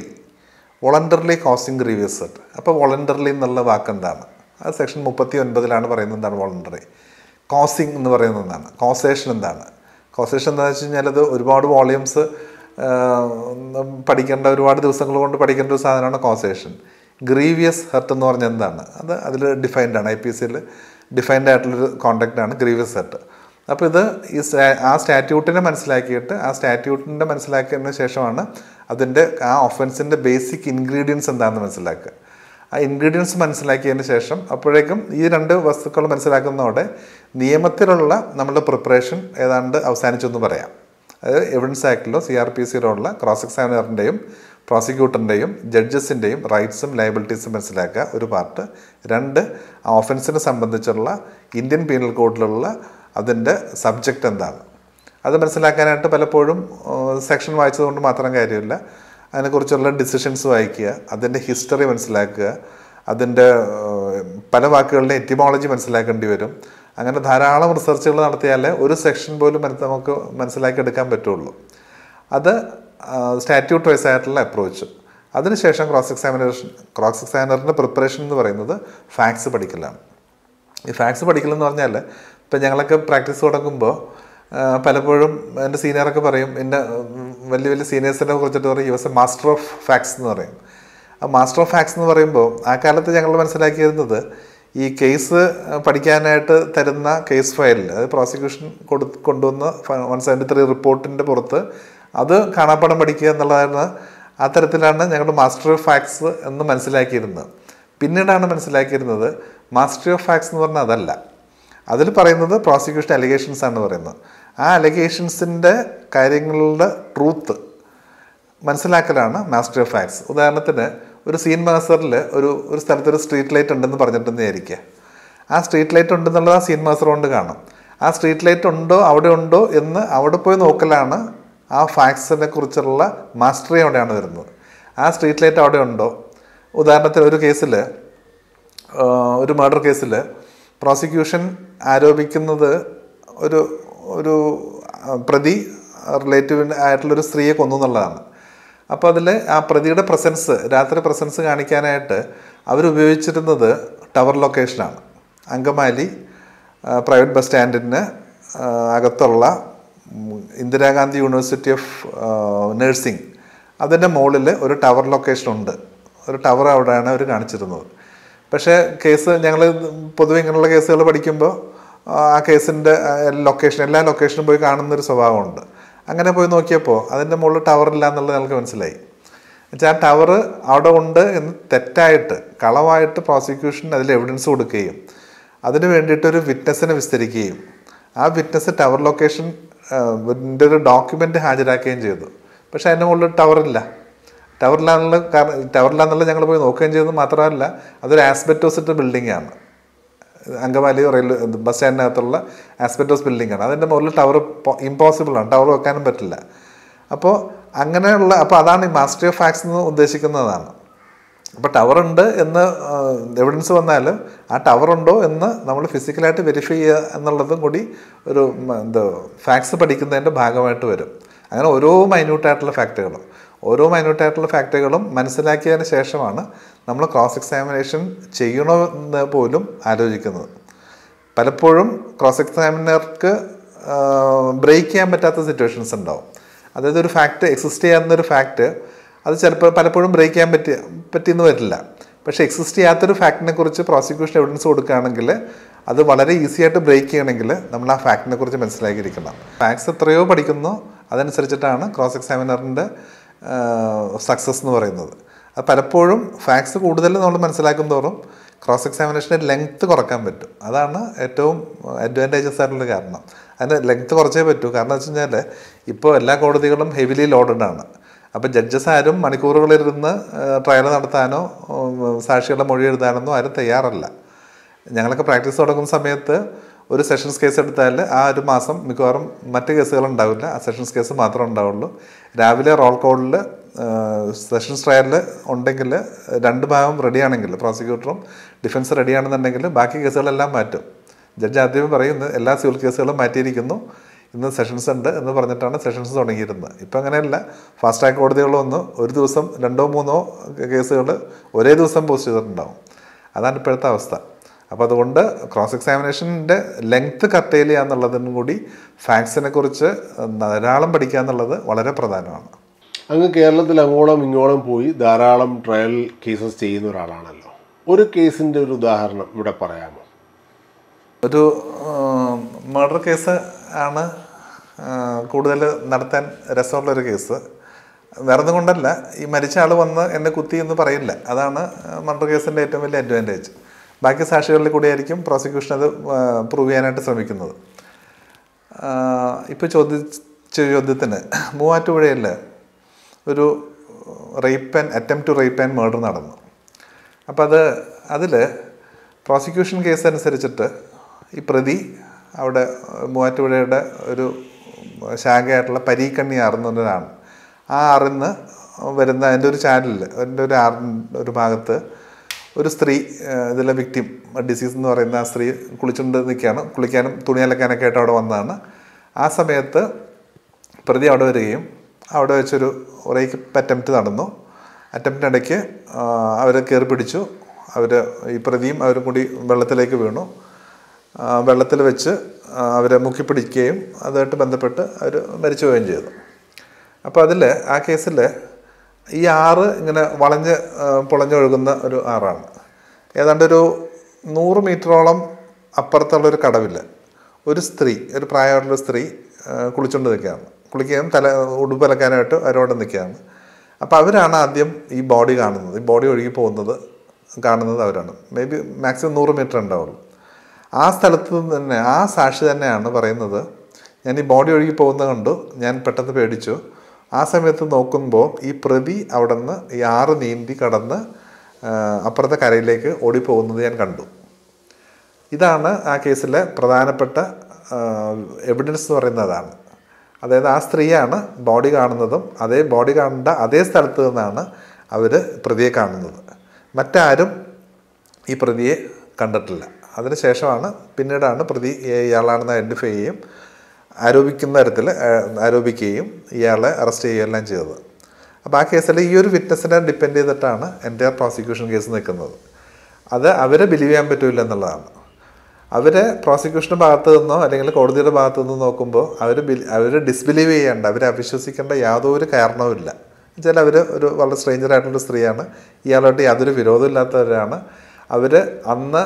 voluntarily causing grievous hurt അപ്പോൾ വോളണ്ടർലി എന്നുള്ള വാക്കെന്താണ് അത് സെക്ഷൻ മുപ്പത്തി ഒൻപതിലാണ് പറയുന്നത് എന്താണ് വോളണ്ടറി കോസിങ് എന്ന് പറയുന്നത് എന്താണ് കോസേഷൻ എന്താണ് കോസേഷൻ എന്താണെന്ന് വെച്ച് കഴിഞ്ഞാൽ അത് ഒരുപാട് വോളിയംസ് പഠിക്കേണ്ട ഒരുപാട് ദിവസങ്ങൾ കൊണ്ട് പഠിക്കേണ്ട ഒരു സാധനമാണ് കോസേഷൻ ഗ്രീവിയസ് ഹെർട്ട് എന്ന് പറഞ്ഞാൽ എന്താണ് അത് അതിൽ ഡിഫൈൻഡ് ആണ് ഐ പി സിയിൽ ഡിഫൈൻഡ് ആയിട്ടുള്ളൊരു കോണ്ടാക്റ്റാണ് ഗ്രീവിയസ് ഹെർട്ട് അപ്പോൾ ഇത് ഈ ആ സ്റ്റാറ്റ്യൂട്ടിനെ മനസ്സിലാക്കിയിട്ട് ആ സ്റ്റാറ്റ്യൂട്ടിൻ്റെ മനസ്സിലാക്കിയതിന് ശേഷമാണ് അതിൻ്റെ ആ ഒഫൻസിൻ്റെ ബേസിക് ഇൻഗ്രീഡിയൻസ് എന്താണെന്ന് മനസ്സിലാക്കുക ആ ഇൻഗ്രീഡിയൻസ് മനസ്സിലാക്കിയതിന് ശേഷം അപ്പോഴേക്കും ഈ രണ്ട് വസ്തുക്കൾ മനസ്സിലാക്കുന്നതോടെ നിയമത്തിലുള്ള നമ്മുടെ പ്രിപ്പറേഷൻ ഏതാണ്ട് അവസാനിച്ചെന്ന് പറയാം അതായത് എവിഡൻസ് ആക്ടിലോ സി ആർ പി സിയിലോ ഉള്ള ക്രോസ് എക്സാമിനറിൻ്റെയും പ്രോസിക്യൂട്ടറിൻ്റെയും ജഡ്ജസിൻ്റെയും റൈറ്റ്സും ലയബിലിറ്റീസും മനസ്സിലാക്കുക ഒരു പാർട്ട് രണ്ട് ഒഫൻസിനെ സംബന്ധിച്ചുള്ള ഇന്ത്യൻ പീനൽ കോഡിലുള്ള അതിൻ്റെ സബ്ജക്റ്റ് എന്താണ് അത് മനസ്സിലാക്കാനായിട്ട് പലപ്പോഴും സെക്ഷൻ വായിച്ചതുകൊണ്ട് മാത്രം കാര്യമില്ല അതിനെക്കുറിച്ചുള്ള ഡിസിഷൻസ് വായിക്കുക അതിൻ്റെ ഹിസ്റ്ററി മനസ്സിലാക്കുക അതിൻ്റെ പല വാക്കുകളുടെ എറ്റിമോളജി മനസ്സിലാക്കേണ്ടി വരും അങ്ങനെ ധാരാളം റിസർച്ചുകൾ നടത്തിയാലേ ഒരു സെക്ഷൻ പോലും നമുക്ക് മനസ്സിലാക്കിയെടുക്കാൻ പറ്റുള്ളൂ അത് സ്റ്റാറ്റ്യൂട്ട് വൈസ് ആയിട്ടുള്ള അപ്രോച്ച് അതിനുശേഷം ക്രോസ് എക്സാമിനേഷൻ ക്രോസ് എക്സാമിനറിൻ്റെ പ്രിപ്പറേഷൻ എന്ന് പറയുന്നത് ഫാക്സ് പഠിക്കലാണ് ഈ ഫാക്സ് പഠിക്കലെന്ന് പറഞ്ഞാൽ ഇപ്പം ഞങ്ങളൊക്കെ പ്രാക്ടീസ് തുടങ്ങുമ്പോൾ പലപ്പോഴും എൻ്റെ സീനിയറൊക്കെ പറയും എൻ്റെ വലിയ വലിയ സീനിയേഴ്സിനെ കുറിച്ചിട്ട് പറയും യുവസ് മാസ്റ്റർ ഓഫ് ഫാക്സ് എന്ന് പറയും ആ മാസ്റ്റർ ഓഫ് ഫാക്സ് എന്ന് പറയുമ്പോൾ ആ കാലത്ത് ഞങ്ങൾ മനസ്സിലാക്കിയിരുന്നത് ഈ കേസ് പഠിക്കാനായിട്ട് തരുന്ന കേസ് ഫയലിൽ അത് പ്രോസിക്യൂഷൻ കൊടു കൊണ്ടുവന്ന വൺ സെവൻറ്റി ത്രീ റിപ്പോർട്ടിൻ്റെ പുറത്ത് അത് കാണാപ്പാടം പഠിക്കുക എന്നുള്ളതായിരുന്നു ആ തരത്തിലാണ് ഞങ്ങളുടെ മാസ്റ്റർ ഓഫ് ഫാക്സ് എന്ന് മനസ്സിലാക്കിയിരുന്നത് പിന്നീടാണ് മനസ്സിലാക്കിയിരുന്നത് മാസ്റ്റർ ഓഫ് ഫാക്സ് എന്ന് പറഞ്ഞാൽ അതല്ല അതിൽ പറയുന്നത് പ്രോസിക്യൂഷൻ അലിഗേഷൻസ് ആണ് പറയുന്നത് ആ അലഗേഷൻസിൻ്റെ കാര്യങ്ങളുടെ ട്രൂത്ത് മനസ്സിലാക്കലാണ് മാസ്റ്റർ ഓഫ് ഫാക്ട്സ് ഉദാഹരണത്തിന് ഒരു സീൻ മാസ്റ്ററിൽ ഒരു ഒരു സ്ഥലത്തൊരു സ്ട്രീറ്റ് ലൈറ്റ് ഉണ്ടെന്ന് പറഞ്ഞിട്ടുണ്ടെന്ന് വിചാരിക്കുക ആ സ്ട്രീറ്റ് ലൈറ്റ് ഉണ്ടെന്നുള്ളത് ആ സീൻ മാസ്റ്റർ കൊണ്ട് കാണും ആ സ്ട്രീറ്റ് ലൈറ്റ് ഉണ്ടോ അവിടെ ഉണ്ടോ എന്ന് അവിടെ പോയി നോക്കലാണ് ആ ഫാക്ട്സിനെ കുറിച്ചുള്ള മാസ്റ്ററി അവിടെയാണ് വരുന്നത് ആ സ്ട്രീറ്റ് ലൈറ്റ് അവിടെ ഉണ്ടോ ഉദാഹരണത്തിന് ഒരു കേസിൽ ഒരു മർഡർ കേസിൽ പ്രോസിക്യൂഷൻ ആരോപിക്കുന്നത് ഒരു ഒരു പ്രതി റിലേറ്റീവ് ആയിട്ടുള്ളൊരു സ്ത്രീയെ കൊന്നു എന്നുള്ളതാണ് അപ്പോൾ അതിൽ ആ പ്രതിയുടെ പ്രസൻസ് രാത്രി പ്രസൻസ് കാണിക്കാനായിട്ട് അവരുപയോഗിച്ചിരുന്നത് ടവർ ലൊക്കേഷനാണ് അങ്കമാലി പ്രൈവറ്റ് ബസ് സ്റ്റാൻഡിന് അകത്തുള്ള ഇന്ദിരാഗാന്ധി യൂണിവേഴ്സിറ്റി ഓഫ് നേഴ്സിംഗ് അതിൻ്റെ മുകളിൽ ഒരു ടവർ ലൊക്കേഷനുണ്ട് ഒരു ടവർ അവിടെയാണ് അവർ കാണിച്ചിരുന്നത് പക്ഷേ കേസ് ഞങ്ങൾ പൊതുവെ ഇങ്ങനെയുള്ള കേസുകൾ പഠിക്കുമ്പോൾ ആ കേസിൻ്റെ ലൊക്കേഷൻ എല്ലാ ലൊക്കേഷനും പോയി കാണുന്നൊരു സ്വഭാവമുണ്ട് അങ്ങനെ പോയി നോക്കിയപ്പോൾ അതിൻ്റെ മുകളിൽ ടവറില്ല എന്നുള്ളത് ഞങ്ങൾക്ക് മനസ്സിലായി എന്നുവെച്ചാൽ ആ ടവർ അവിടെ ഉണ്ട് എന്ന് തെറ്റായിട്ട് കളവായിട്ട് പ്രോസിക്യൂഷൻ അതിൽ എവിഡൻസ് കൊടുക്കുകയും അതിന് വേണ്ടിയിട്ടൊരു ഒരു വിറ്റ്നസ്സിനെ വിസ്തരിക്കുകയും ആ വിറ്റ്നസ് ടവർ ലൊക്കേഷൻ ഒരു ഡോക്യുമെൻ്റ് ഹാജരാക്കുകയും ചെയ്തു പക്ഷേ അതിൻ്റെ മുകളിൽ ടവറില്ല ടവറിലാണെന്നുള്ള കാരണം ടവറിലാണെന്നുള്ള ഞങ്ങൾ പോയി നോക്കുകയും ചെയ്തത് മാത്രമല്ല അതൊരു ആസ്ബെറ്റോസിൻ്റെ ബിൽഡിംഗ് ആണ് അങ്കമാലി റെയിൽവേ ബസ് സ്റ്റാൻഡിനകത്തുള്ള ആസ്പെറ്റോസ് ആണ് അതിൻ്റെ മുകളിൽ ടവർ ഇമ്പോസിബിളാണ് ടവർ വെക്കാനും പറ്റില്ല അപ്പോൾ അങ്ങനെയുള്ള അപ്പോൾ അതാണ് ഈ മാസ്റ്ററി ഓഫ് ഫാക്സ് എന്ന് ഉദ്ദേശിക്കുന്നതാണ് അപ്പോൾ ടവറുണ്ട് എന്ന് എവിഡൻസ് വന്നാലും ആ ടവറുണ്ടോ എന്ന് നമ്മൾ ഫിസിക്കലായിട്ട് വെരിഫൈ ചെയ്യുക എന്നുള്ളതും കൂടി ഒരു എന്താ ഫാക്ട്സ് പഠിക്കുന്നതിൻ്റെ ഭാഗമായിട്ട് വരും അങ്ങനെ ഓരോ മൈന്യൂട്ടായിട്ടുള്ള ഫാക്ടുകളും ഓരോ മൈനോട്ടായിട്ടുള്ള ഫാക്ടറികളും മനസ്സിലാക്കിയതിന് ശേഷമാണ് നമ്മൾ ക്രോസ് എക്സാമിനേഷൻ ചെയ്യണമെന്ന് പോലും ആലോചിക്കുന്നത് പലപ്പോഴും ക്രോസ് എക്സാമിനർക്ക് ബ്രേക്ക് ചെയ്യാൻ പറ്റാത്ത സിറ്റുവേഷൻസ് ഉണ്ടാവും അതായത് ഒരു ഫാക്റ്റ് എക്സിസ്റ്റ് ചെയ്യാവുന്നൊരു ഫാക്റ്റ് അത് ചിലപ്പോൾ പലപ്പോഴും ബ്രേക്ക് ചെയ്യാൻ പറ്റി പറ്റിയെന്ന് വരില്ല പക്ഷേ എക്സിസ്റ്റ് ചെയ്യാത്തൊരു ഫാക്റ്റിനെ കുറിച്ച് പ്രോസിക്യൂഷൻ എവിഡൻസ് കൊടുക്കുകയാണെങ്കിൽ അത് വളരെ ഈസി ആയിട്ട് ബ്രേക്ക് ചെയ്യണമെങ്കിൽ നമ്മൾ ആ ഫാക്റ്റിനെ കുറിച്ച് മനസ്സിലാക്കിയിരിക്കണം ഫാക്ട്സ് എത്രയോ പഠിക്കുന്നു അതനുസരിച്ചിട്ടാണ് ക്രോസ് എക്സാമിനറിൻ്റെ സക്സസ് എന്ന് പറയുന്നത് അത് പലപ്പോഴും ഫാക്ട്സ് കൂടുതൽ നമ്മൾ മനസ്സിലാക്കും തോറും ക്രോസ് എക്സാമിനേഷൻ്റെ ലെങ്ത്ത് കുറക്കാൻ പറ്റും അതാണ് ഏറ്റവും അഡ്വാൻറ്റേജസ് ആയിട്ടുള്ള കാരണം അതിൻ്റെ ലെങ്ത്ത് കുറച്ചേ പറ്റൂ കാരണം വെച്ച് കഴിഞ്ഞാൽ ഇപ്പോൾ എല്ലാ കോടതികളും ഹെവിലി ലോഡഡ് ആണ് അപ്പോൾ ജഡ്ജസ് ആരും മണിക്കൂറുകളിരുന്ന് ട്രയൽ നടത്താനോ സാക്ഷികളുടെ മൊഴി എഴുതാനൊന്നും ആരും തയ്യാറല്ല ഞങ്ങളൊക്കെ പ്രാക്ടീസ് തുടങ്ങുന്ന സമയത്ത് ഒരു സെഷൻസ് കേസ് എടുത്താൽ ആ ഒരു മാസം മിക്കവാറും മറ്റ് കേസുകൾ ഉണ്ടാവില്ല ആ സെഷൻസ് കേസ് മാത്രമേ ഉണ്ടാവുള്ളൂ രാവിലെ റോൾ കോളിൽ സെഷൻസ് ട്രയലിൽ ഉണ്ടെങ്കിൽ രണ്ട് ഭാഗം റെഡിയാണെങ്കിൽ പ്രോസിക്യൂട്ടറും ഡിഫൻസ് റെഡിയാണെന്നുണ്ടെങ്കിൽ ബാക്കി കേസുകളെല്ലാം മാറ്റും ജഡ്ജ് ആദ്യമേ പറയുന്നത് എല്ലാ സിവിൽ കേസുകളും മാറ്റിയിരിക്കുന്നു ഇന്ന് സെഷൻസ് ഉണ്ട് എന്ന് പറഞ്ഞിട്ടാണ് സെഷൻസ് തുടങ്ങിയിരുന്നത് ഇപ്പം അങ്ങനെയല്ല ഫാസ്റ്റ് ട്രാക്ക് കോടതികൾ വന്ന് ഒരു ദിവസം രണ്ടോ മൂന്നോ കേസുകൾ ഒരേ ദിവസം പോസ്റ്റ് ചെയ്തിട്ടുണ്ടാവും അതാണ് ഇപ്പോഴത്തെ അവസ്ഥ അപ്പോൾ അതുകൊണ്ട് ക്രോസ് എക്സാമിനേഷൻ്റെ ലെങ്ത്ത് കട്ട് ചെയ്യല എന്നുള്ളതിനും കൂടി ഫാക്ട്സിനെ കുറിച്ച് ധാരാളം പഠിക്കുക എന്നുള്ളത് വളരെ പ്രധാനമാണ് അങ്ങ് കേരളത്തിൽ അങ്ങോളം ഇങ്ങോളം പോയി ധാരാളം ട്രയൽ കേസസ് ചെയ്യുന്ന ഒരാളാണല്ലോ ഒരു കേസിൻ്റെ ഒരു ഉദാഹരണം ഇവിടെ പറയാമോ ഒരു മർഡർ കേസ് ആണ് കൂടുതൽ നടത്താൻ രസമുള്ളൊരു കേസ് വേറെ കൊണ്ടല്ല ഈ മരിച്ച ആൾ വന്ന് എന്നെ കുത്തി എന്ന് പറയില്ല അതാണ് മർഡർ കേസിൻ്റെ ഏറ്റവും വലിയ അഡ്വാൻറ്റേജ് ബാക്കി സാക്ഷികളിൽ കൂടിയായിരിക്കും പ്രോസിക്യൂഷൻ അത് പ്രൂവ് ചെയ്യാനായിട്ട് ശ്രമിക്കുന്നത് ഇപ്പോൾ ചോദിച്ച ചോദ്യത്തിന് മൂവാറ്റുപുഴയിൽ ഒരു rape and attempt to rape and murder നടന്നു അപ്പോൾ അത് അതിൽ പ്രോസിക്യൂഷൻ കേസ് അനുസരിച്ചിട്ട് ഈ പ്രതി അവിടെ മൂവാറ്റുപുഴയുടെ ഒരു ശാഖയായിട്ടുള്ള പരീക്കണ്ണി ആറുന്നൊരാണ് ആ അറിന്ന് വരുന്ന അതിൻ്റെ ഒരു ചാനലിൽ അതിൻ്റെ ഒരു ആറിൻ്റെ ഒരു ഭാഗത്ത് ഒരു സ്ത്രീ ഇതിലെ വിക്ടിം ഡിസീസ് എന്ന് പറയുന്ന ആ സ്ത്രീ കുളിച്ചുകൊണ്ട് നിൽക്കുകയാണ് കുളിക്കാനും തുണി അലക്കാനൊക്കെ ആയിട്ട് അവിടെ വന്നതാണ് ആ സമയത്ത് പ്രതി അവിടെ വരികയും അവിടെ വെച്ചൊരു റേക്ക് അറ്റംപ്റ്റ് നടന്നു ഇടയ്ക്ക് അവരെ കയറി പിടിച്ചു അവർ ഈ പ്രതിയും അവരും കൂടി വെള്ളത്തിലേക്ക് വീണു വെള്ളത്തിൽ വെച്ച് അവരെ മുക്കി പിടിക്കുകയും അതുമായിട്ട് ബന്ധപ്പെട്ട് അവർ മരിച്ചു പോവുകയും ചെയ്തു അപ്പോൾ അതിൽ ആ കേസിൽ ഈ ആറ് ഇങ്ങനെ വളഞ്ഞ് പൊളഞ്ഞൊഴുകുന്ന ഒരു ആറാണ് ഏതാണ്ട് ഒരു നൂറ് മീറ്ററോളം അപ്പുറത്തുള്ളൊരു കടവില്ല ഒരു സ്ത്രീ ഒരു പ്രായമായിട്ടുള്ള സ്ത്രീ കുളിച്ചുകൊണ്ട് നിൽക്കുകയാണ് കുളിക്കുകയും തല ഉടുപ്പലക്കാനായിട്ട് അവരോട് നിൽക്കുകയാണ് അപ്പോൾ അവരാണ് ആദ്യം ഈ ബോഡി കാണുന്നത് ഈ ബോഡി ഒഴുകി പോകുന്നത് കാണുന്നത് അവരാണ് മേ ബി മാക്സിമം നൂറ് മീറ്റർ ഉണ്ടാവുള്ളൂ ആ സ്ഥലത്ത് തന്നെ ആ സാക്ഷി തന്നെയാണ് പറയുന്നത് ഞാൻ ഈ ബോഡി ഒഴുകി പോകുന്നത് കണ്ടു ഞാൻ പെട്ടെന്ന് പേടിച്ചു ആ സമയത്ത് നോക്കുമ്പോൾ ഈ പ്രതി അവിടെ നിന്ന് ഈ ആറ് നീന്തി കടന്ന് അപ്പുറത്തെ കരയിലേക്ക് ഓടിപ്പോകുന്നത് ഞാൻ കണ്ടു ഇതാണ് ആ കേസിലെ പ്രധാനപ്പെട്ട എവിഡൻസ് എന്ന് പറയുന്നതാണ് അതായത് ആ സ്ത്രീയാണ് ബോഡി കാണുന്നതും അതേ ബോഡി കാണേണ്ട അതേ സ്ഥലത്ത് നിന്നാണ് അവർ പ്രതിയെ കാണുന്നത് മറ്റാരും ഈ പ്രതിയെ കണ്ടിട്ടില്ല അതിനുശേഷമാണ് പിന്നീടാണ് പ്രതി ഇയാളാണെന്ന് ഐഡൻറ്റിഫൈ ചെയ്യും ആരോപിക്കുന്ന തരത്തിൽ ആരോപിക്കുകയും ഇയാളെ അറസ്റ്റ് എല്ലാം ചെയ്തത് അപ്പോൾ ആ കേസിൽ ഈ ഒരു വിറ്റ്നസ്സിനെ ഡിപ്പെൻഡ് ചെയ്തിട്ടാണ് എൻ്റെ പ്രോസിക്യൂഷൻ കേസ് നിൽക്കുന്നത് അത് അവരെ ബിലീവ് ചെയ്യാൻ പറ്റില്ല എന്നുള്ളതാണ് അവരെ പ്രോസിക്യൂഷൻ്റെ ഭാഗത്തു നിന്നോ അല്ലെങ്കിൽ കോടതിയുടെ ഭാഗത്തു നിന്നോ നോക്കുമ്പോൾ അവർ ബിലി അവർ ഡിസ്ബിലീവ് ചെയ്യേണ്ട അവരെ അവിശ്വസിക്കേണ്ട യാതൊരു കാരണവുമില്ല എന്നുവെച്ചാൽ അവർ ഒരു വളരെ സ്ട്രേഞ്ചറായിട്ടുള്ള സ്ത്രീയാണ് ഇയാളോട്ട് യാതൊരു വിരോധമില്ലാത്തവരാണ് അവർ അന്ന്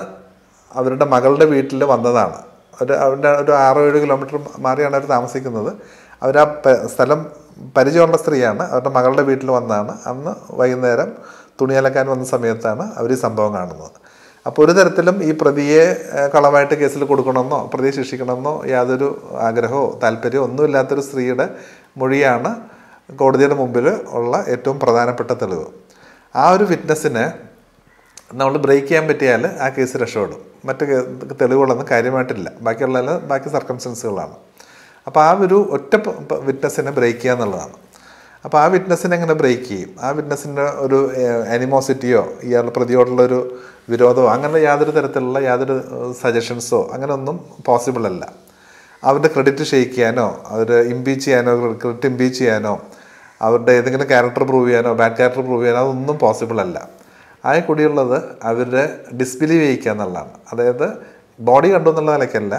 അവരുടെ മകളുടെ വീട്ടിൽ വന്നതാണ് ഒരു അവരുടെ ഒരു ആറോ ഏഴ് കിലോമീറ്റർ മാറിയാണ് അവർ താമസിക്കുന്നത് അവർ ആ സ്ഥലം പരിചയമുള്ള സ്ത്രീയാണ് അവരുടെ മകളുടെ വീട്ടിൽ വന്നാണ് അന്ന് വൈകുന്നേരം തുണി അലക്കാൻ വന്ന സമയത്താണ് അവർ ഈ സംഭവം കാണുന്നത് അപ്പോൾ ഒരു തരത്തിലും ഈ പ്രതിയെ കളവായിട്ട് കേസിൽ കൊടുക്കണമെന്നോ പ്രതിയെ ശിക്ഷിക്കണമെന്നോ യാതൊരു ആഗ്രഹമോ താല്പര്യമോ ഒന്നുമില്ലാത്തൊരു സ്ത്രീയുടെ മൊഴിയാണ് കോടതിയുടെ മുമ്പിൽ ഉള്ള ഏറ്റവും പ്രധാനപ്പെട്ട തെളിവ് ആ ഒരു വിറ്റ്നസ്സിനെ നമ്മൾ ബ്രേക്ക് ചെയ്യാൻ പറ്റിയാൽ ആ കേസ് രക്ഷപ്പെടും മറ്റ് തെളിവുകളൊന്നും കാര്യമായിട്ടില്ല ബാക്കിയുള്ള ബാക്കി സർക്കംസ്റ്റൻസുകളാണ് അപ്പോൾ ആ ഒരു ഒറ്റ വിറ്റ്നസ്സിനെ ബ്രേക്ക് ചെയ്യുക എന്നുള്ളതാണ് അപ്പോൾ ആ വിറ്റ്നസ്സിനെ എങ്ങനെ ബ്രേക്ക് ചെയ്യും ആ വിറ്റ്നസ്സിൻ്റെ ഒരു അനിമോസിറ്റിയോ ഇയാളുടെ പ്രതിയോടുള്ള ഒരു വിരോധമോ അങ്ങനെ യാതൊരു തരത്തിലുള്ള യാതൊരു സജഷൻസോ അങ്ങനെയൊന്നും പോസിബിൾ അല്ല അവരുടെ ക്രെഡിറ്റ് ഷെയ്ക്ക് ചെയ്യാനോ അവർ ഇമ്പീച്ച് ചെയ്യാനോ ക്രെഡിറ്റ് ഇമ്പീച്ച് ചെയ്യാനോ അവരുടെ ഏതെങ്കിലും ക്യാരക്ടർ പ്രൂവ് ചെയ്യാനോ ബാഡ് ക്യാരക്ടർ പ്രൂവ് ചെയ്യാനോ അതൊന്നും പോസിബിൾ അല്ല ആകെ കൂടിയുള്ളത് അവരുടെ ഡിസ്ബിലീവ് ചെയ്യിക്കുക എന്നുള്ളതാണ് അതായത് ബോഡി കണ്ടു എന്നുള്ള നിലയ്ക്കല്ല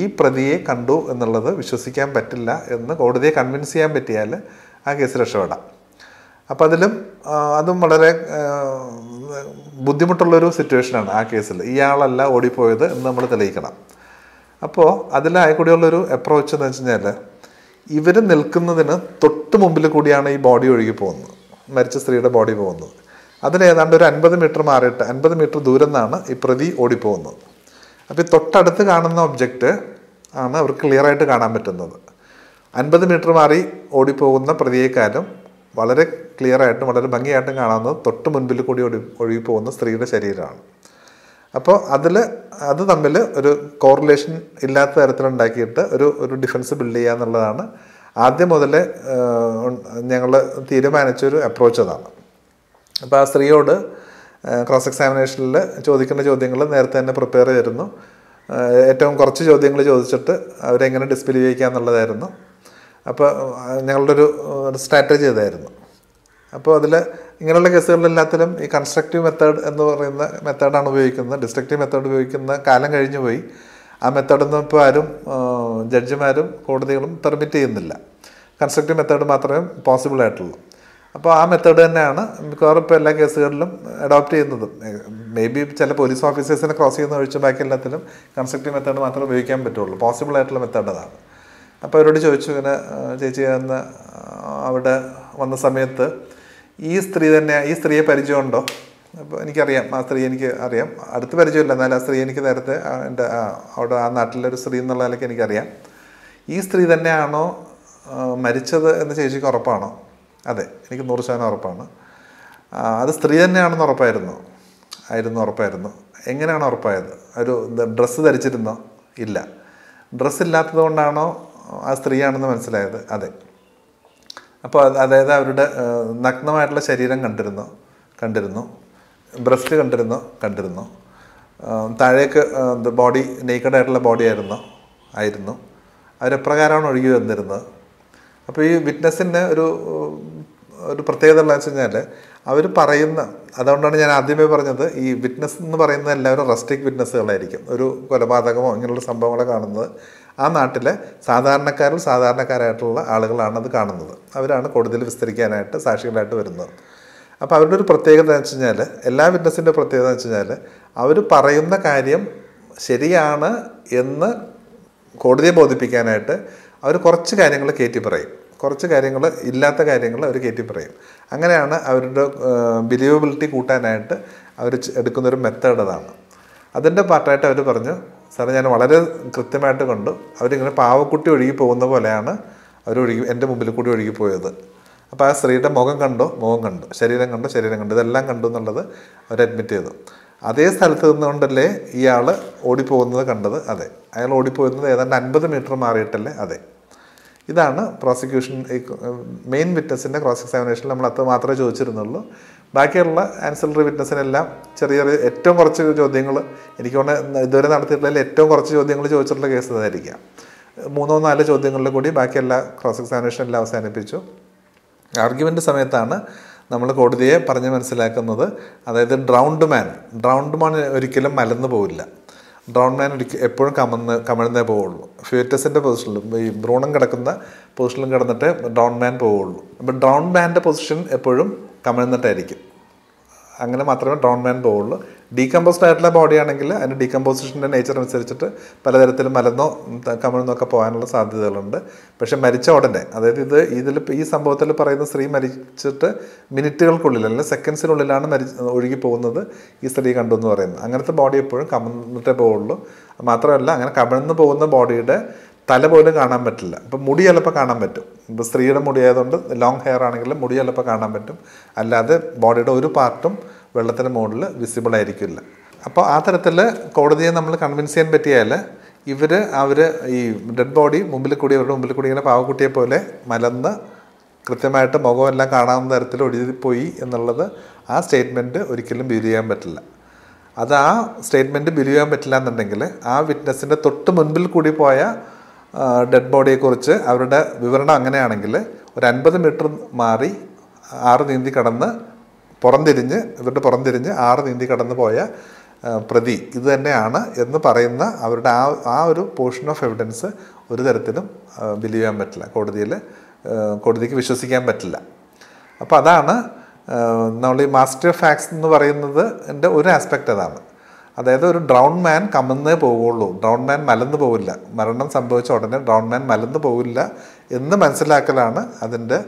ഈ പ്രതിയെ കണ്ടു എന്നുള്ളത് വിശ്വസിക്കാൻ പറ്റില്ല എന്ന് കോടതിയെ കൺവിൻസ് ചെയ്യാൻ പറ്റിയാൽ ആ കേസ് രക്ഷപ്പെടാം അപ്പം അതിലും അതും വളരെ ബുദ്ധിമുട്ടുള്ളൊരു സിറ്റുവേഷനാണ് ആ കേസിൽ ഇയാളല്ല ഓടിപ്പോയത് എന്ന് നമ്മൾ തെളിയിക്കണം അപ്പോൾ അതിൽ ആയിക്കൂടിയുള്ളൊരു അപ്രോച്ച് എന്ന് വെച്ച് കഴിഞ്ഞാൽ ഇവർ നിൽക്കുന്നതിന് തൊട്ട് മുമ്പിൽ കൂടിയാണ് ഈ ബോഡി ഒഴുകി പോകുന്നത് മരിച്ച സ്ത്രീയുടെ ബോഡി പോകുന്നത് അതിലേതാണ്ട് ഒരു അൻപത് മീറ്റർ മാറിയിട്ട് അൻപത് മീറ്റർ ദൂരം നിന്നാണ് ഈ പ്രതി ഓടിപ്പോകുന്നത് അപ്പോൾ ഈ തൊട്ടടുത്ത് കാണുന്ന ഒബ്ജക്റ്റ് ആണ് അവർക്ക് ക്ലിയറായിട്ട് കാണാൻ പറ്റുന്നത് അൻപത് മീറ്റർ മാറി ഓടിപ്പോകുന്ന പ്രതിയേക്കാളും വളരെ ക്ലിയറായിട്ടും വളരെ ഭംഗിയായിട്ടും കാണാവുന്നത് തൊട്ട് മുൻപിൽ കൂടി ഒടി ഒഴുകിപ്പോകുന്ന സ്ത്രീയുടെ ശരീരമാണ് അപ്പോൾ അതിൽ അത് തമ്മിൽ ഒരു കോറിലേഷൻ ഇല്ലാത്ത തരത്തിലുണ്ടാക്കിയിട്ട് ഒരു ഒരു ഡിഫൻസ് ബിൽഡ് ചെയ്യുക എന്നുള്ളതാണ് ആദ്യം മുതലേ ഞങ്ങൾ തീരുമാനിച്ചൊരു അപ്രോച്ച് അതാണ് അപ്പോൾ ആ സ്ത്രീയോട് ക്രോസ് എക്സാമിനേഷനിൽ ചോദിക്കേണ്ട ചോദ്യങ്ങൾ നേരത്തെ തന്നെ പ്രിപ്പയർ ചെയ്തിരുന്നു ഏറ്റവും കുറച്ച് ചോദ്യങ്ങൾ ചോദിച്ചിട്ട് അവരെങ്ങനെ ഡിസ്ബിലീവ് ചെയ്യിക്കുക എന്നുള്ളതായിരുന്നു അപ്പോൾ ഞങ്ങളുടെ ഒരു സ്ട്രാറ്റജി അതായിരുന്നു അപ്പോൾ അതിൽ ഇങ്ങനെയുള്ള കേസുകളിലെല്ലാത്തിലും ഈ കൺസ്ട്രക്റ്റീവ് മെത്തേഡ് എന്ന് പറയുന്ന മെത്തേഡാണ് ഉപയോഗിക്കുന്നത് ഡിസ്ട്രക്റ്റീവ് മെത്തേഡ് ഉപയോഗിക്കുന്ന കാലം കഴിഞ്ഞു പോയി ആ മെത്തേഡൊന്നും ഇപ്പോൾ ആരും ജഡ്ജിമാരും കോടതികളും പെർമിറ്റ് ചെയ്യുന്നില്ല കൺസ്ട്രക്റ്റീവ് മെത്തേഡ് മാത്രമേ പോസിബിൾ ആയിട്ടുള്ളൂ അപ്പോൾ ആ മെത്തേഡ് തന്നെയാണ് മിക്കവാറും ഇപ്പോൾ എല്ലാ കേസുകളിലും അഡോപ്റ്റ് ചെയ്യുന്നത് മേ ബി ചില പോലീസ് ഓഫീസേഴ്സിനെ ക്രോസ് ചെയ്യുന്ന ഒഴിച്ച് ബാക്കി എല്ലാത്തിലും കൺസ്ട്രക്റ്റീവ് മെത്തേഡ് മാത്രമേ ഉപയോഗിക്കാൻ പറ്റുള്ളൂ പോസിബിൾ ആയിട്ടുള്ള മെത്തേഡ് അതാണ് അപ്പോൾ അവരോട് ചോദിച്ചു ഇങ്ങനെ ചേച്ചി എന്ന് അവിടെ വന്ന സമയത്ത് ഈ സ്ത്രീ തന്നെ ഈ സ്ത്രീയെ പരിചയമുണ്ടോ അപ്പോൾ എനിക്കറിയാം ആ സ്ത്രീ എനിക്ക് അറിയാം അടുത്ത് പരിചയമില്ല എന്നാലും ആ സ്ത്രീ എനിക്ക് നേരത്തെ എൻ്റെ അവിടെ ആ നാട്ടിലൊരു സ്ത്രീ എന്നുള്ള നിലയ്ക്ക് എനിക്കറിയാം ഈ സ്ത്രീ തന്നെയാണോ മരിച്ചത് എന്ന് ചേച്ചിക്ക് ഉറപ്പാണോ അതെ എനിക്ക് നൂറ് ശതമാനം ഉറപ്പാണ് അത് സ്ത്രീ തന്നെയാണെന്ന് ഉറപ്പായിരുന്നു ആയിരുന്നു ഉറപ്പായിരുന്നു എങ്ങനെയാണ് ഉറപ്പായത് ഒരു ഡ്രസ്സ് ധരിച്ചിരുന്നോ ഇല്ല ഡ്രസ്സ് ഇല്ലാത്തത് കൊണ്ടാണോ ആ സ്ത്രീയാണെന്ന് മനസ്സിലായത് അതെ അപ്പോൾ അതായത് അവരുടെ നഗ്നമായിട്ടുള്ള ശരീരം കണ്ടിരുന്നു കണ്ടിരുന്നു ബ്രസ്റ്റ് കണ്ടിരുന്നു കണ്ടിരുന്നു താഴേക്ക് ബോഡി നേക്കഡായിട്ടുള്ള ബോഡി ആയിരുന്നു ആയിരുന്നു അവരെപ്രകാരമാണ് ഒഴുകി വന്നിരുന്നത് അപ്പോൾ ഈ വിറ്റ്നസ്സിൻ്റെ ഒരു ഒരു പ്രത്യേകത ഉള്ളതെന്ന് വെച്ച് കഴിഞ്ഞാൽ അവർ പറയുന്ന അതുകൊണ്ടാണ് ഞാൻ ആദ്യമേ പറഞ്ഞത് ഈ വിറ്റ്നസ് എന്ന് പറയുന്ന എല്ലാവരും റസ്റ്റിക് വിറ്റ്നസ്സുകളായിരിക്കും ഒരു കൊലപാതകമോ ഇങ്ങനെയുള്ള സംഭവങ്ങളെ കാണുന്നത് ആ നാട്ടിലെ സാധാരണക്കാരിൽ സാധാരണക്കാരായിട്ടുള്ള ആളുകളാണത് അത് കാണുന്നത് അവരാണ് കൂടുതൽ വിസ്തരിക്കാനായിട്ട് സാക്ഷികളായിട്ട് വരുന്നത് അപ്പോൾ അവരുടെ ഒരു പ്രത്യേകത എന്ന് വെച്ച് കഴിഞ്ഞാൽ എല്ലാ വിറ്റ്നസിൻ്റെ പ്രത്യേകത എന്ന് വെച്ച് കഴിഞ്ഞാൽ അവർ പറയുന്ന കാര്യം ശരിയാണ് എന്ന് കോടതിയെ ബോധിപ്പിക്കാനായിട്ട് അവർ കുറച്ച് കാര്യങ്ങൾ കയറ്റി പറയും കുറച്ച് കാര്യങ്ങൾ ഇല്ലാത്ത കാര്യങ്ങൾ അവർ കയറ്റി പറയും അങ്ങനെയാണ് അവരുടെ ബിലീവബിലിറ്റി കൂട്ടാനായിട്ട് അവർ എടുക്കുന്നൊരു മെത്തേഡ് അതാണ് അതിൻ്റെ പാർട്ടായിട്ട് അവർ പറഞ്ഞു സാറേ ഞാൻ വളരെ കൃത്യമായിട്ട് കണ്ടു അവരിങ്ങനെ പാവക്കുട്ടി ഒഴുകി പോകുന്ന പോലെയാണ് അവർ ഒഴുകി എൻ്റെ മുമ്പിൽ കൂടി ഒഴുകിപ്പോയത് അപ്പോൾ ആ സ്ത്രീയുടെ മുഖം കണ്ടു മുഖം കണ്ടു ശരീരം കണ്ടു ശരീരം കണ്ടു ഇതെല്ലാം കണ്ടു എന്നുള്ളത് അവർ അഡ്മിറ്റ് ചെയ്തു അതേ സ്ഥലത്ത് നിന്നുകൊണ്ടല്ലേ ഇയാൾ ഓടിപ്പോകുന്നത് കണ്ടത് അതെ അയാൾ ഓടിപ്പോകുന്നത് ഏതാണ്ട് അൻപത് മീറ്റർ മാറിയിട്ടല്ലേ അതെ ഇതാണ് പ്രോസിക്യൂഷൻ മെയിൻ വിറ്റ്നസിൻ്റെ ക്രോസ് എക്സാമിനേഷനിൽ നമ്മൾ അത് മാത്രമേ ചോദിച്ചിരുന്നുള്ളൂ ബാക്കിയുള്ള ആൻസലറി വിറ്റ്നസിനെല്ലാം ചെറിയ ചെറിയ ഏറ്റവും കുറച്ച് ചോദ്യങ്ങൾ എനിക്ക് തോന്നുന്നത് ഇതുവരെ നടത്തിയിട്ടുള്ള ഏറ്റവും കുറച്ച് ചോദ്യങ്ങൾ ചോദിച്ചിട്ടുള്ള കേസ് ഇതായിരിക്കാം മൂന്നോ നാലോ ചോദ്യങ്ങളിൽ കൂടി ബാക്കിയെല്ലാ ക്രോസ് എക്സാമിനേഷനെല്ലാം അവസാനിപ്പിച്ചു ആർഗ്യുമെൻ്റ് സമയത്താണ് നമ്മൾ കോടതിയെ പറഞ്ഞ് മനസ്സിലാക്കുന്നത് അതായത് ഡ്രൗണ്ട് മാൻ ഡ്രൗണ്ട് മാൻ ഒരിക്കലും മലന്നു പോവില്ല മാൻ ഒരിക്കൽ എപ്പോഴും കമന്ന് കമഴ്ന്നേ പോവുള്ളൂ ഫ്യൂറ്റസിൻ്റെ പൊസിഷനിലും ഈ ഭ്രൂണം കിടക്കുന്ന പൊസിഷനിലും കിടന്നിട്ട് മാൻ പോവുള്ളൂ അപ്പം മാൻ്റെ പൊസിഷൻ എപ്പോഴും കമഴ്ന്നിട്ടായിരിക്കും അങ്ങനെ മാത്രമേ മാൻ പോവുള്ളൂ ഡീകമ്പോസ്ഡ് ആയിട്ടുള്ള ബോഡി ആണെങ്കിൽ അതിന് ഡീകമ്പോസിഷൻ്റെ നേച്ചർ അനുസരിച്ചിട്ട് പലതരത്തിൽ മലന്നോ കമിഴ്ന്നോ ഒക്കെ പോകാനുള്ള സാധ്യതകളുണ്ട് പക്ഷെ മരിച്ച ഉടനെ അതായത് ഇത് ഇതിൽ ഈ സംഭവത്തിൽ പറയുന്ന സ്ത്രീ മരിച്ചിട്ട് മിനിറ്റുകൾക്കുള്ളിൽ അല്ലെങ്കിൽ സെക്കൻഡ്സിനുള്ളിലാണ് മരി ഒഴുകി പോകുന്നത് ഈ സ്ത്രീ കണ്ടു എന്ന് പറയുന്നത് അങ്ങനത്തെ ബോഡി എപ്പോഴും കമിഴ്ന്നിട്ടേ പോവുള്ളൂ മാത്രമല്ല അങ്ങനെ കമിഴ്ന്നു പോകുന്ന ബോഡിയുടെ തല പോലും കാണാൻ പറ്റില്ല ഇപ്പം മുടി ചിലപ്പോൾ കാണാൻ പറ്റും ഇപ്പോൾ സ്ത്രീയുടെ മുടി ആയതുകൊണ്ട് ലോങ് ഹെയർ ആണെങ്കിലും മുടി ചിലപ്പോൾ കാണാൻ പറ്റും അല്ലാതെ ബോഡിയുടെ ഒരു പാർട്ടും വെള്ളത്തിൻ്റെ മുകളിൽ വിസിബിൾ ആയിരിക്കില്ല അപ്പോൾ ആ തരത്തിൽ കോടതിയെ നമ്മൾ കൺവിൻസ് ചെയ്യാൻ പറ്റിയാൽ ഇവർ അവർ ഈ ഡെഡ് ബോഡി മുമ്പിൽ കൂടി അവരുടെ മുമ്പിൽ കൂടി ഇങ്ങനെ പാവക്കുട്ടിയെ പോലെ മലന്ന് കൃത്യമായിട്ട് മുഖമെല്ലാം കാണാവുന്ന തരത്തിൽ ഒഴുതിപ്പോയി എന്നുള്ളത് ആ സ്റ്റേറ്റ്മെൻറ്റ് ഒരിക്കലും ബിലീവ് ചെയ്യാൻ പറ്റില്ല അത് ആ സ്റ്റേറ്റ്മെൻറ്റ് ബിലീവ് ചെയ്യാൻ പറ്റില്ല എന്നുണ്ടെങ്കിൽ ആ വിറ്റ്നസ്സിൻ്റെ തൊട്ട് മുൻപിൽ കൂടി പോയ ഡെഡ് ബോഡിയെക്കുറിച്ച് അവരുടെ വിവരണം അങ്ങനെയാണെങ്കിൽ ഒരു അൻപത് മീറ്റർ മാറി ആറ് നീന്തി കടന്ന് പുറംതിരിഞ്ഞ് ഇവരുടെ പുറംതിരിഞ്ഞ് ആറ് നീന്തി കടന്നു പോയ പ്രതി ഇത് തന്നെയാണ് എന്ന് പറയുന്ന അവരുടെ ആ ആ ഒരു പോർഷൻ ഓഫ് എവിഡൻസ് ഒരു തരത്തിലും ബിലീവ് ചെയ്യാൻ പറ്റില്ല കോടതിയിൽ കോടതിക്ക് വിശ്വസിക്കാൻ പറ്റില്ല അപ്പോൾ അതാണ് നമ്മൾ ഈ മാസ്റ്റർ ഫാക്ട്സ് എന്ന് പറയുന്നത് എൻ്റെ ഒരു ആസ്പെക്റ്റ് അതാണ് അതായത് ഒരു ഡ്രൗൺ മാൻ കമന്നേ പോവുള്ളൂ ഡ്രൗൺ മാൻ മലന്ന് പോവില്ല മരണം സംഭവിച്ച ഉടനെ ഡ്രൗൺ മാൻ മലന്ന് പോവില്ല എന്ന് മനസ്സിലാക്കലാണ് അതിൻ്റെ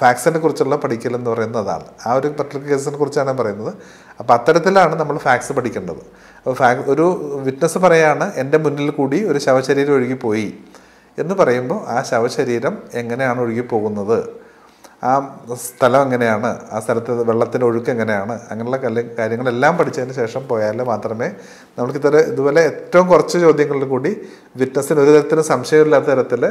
ഫാക്സിനെ കുറിച്ചുള്ള പഠിക്കൽ എന്ന് പറയുന്നത് അതാണ് ആ ഒരു പർട്ടിക്കുലർ കേസിനെ കുറിച്ചാണ് പറയുന്നത് അപ്പോൾ അത്തരത്തിലാണ് നമ്മൾ ഫാക്സ് പഠിക്കേണ്ടത് അപ്പോൾ ഫാ ഒരു വിറ്റ്നസ് പറയാണ് എൻ്റെ മുന്നിൽ കൂടി ഒരു ശവശരീരം ഒഴുകിപ്പോയി എന്ന് പറയുമ്പോൾ ആ ശവശരീരം എങ്ങനെയാണ് ഒഴുകിപ്പോകുന്നത് ആ സ്ഥലം എങ്ങനെയാണ് ആ സ്ഥലത്ത് വെള്ളത്തിൻ്റെ ഒഴുക്ക് എങ്ങനെയാണ് അങ്ങനെയുള്ള കാര്യങ്ങളെല്ലാം പഠിച്ചതിന് ശേഷം പോയാൽ മാത്രമേ നമുക്ക് ഇത്തരം ഇതുപോലെ ഏറ്റവും കുറച്ച് ചോദ്യങ്ങളിൽ കൂടി വിറ്റ്നസ്സിന് ഒരു തരത്തിലും സംശയമില്ലാത്ത തരത്തിൽ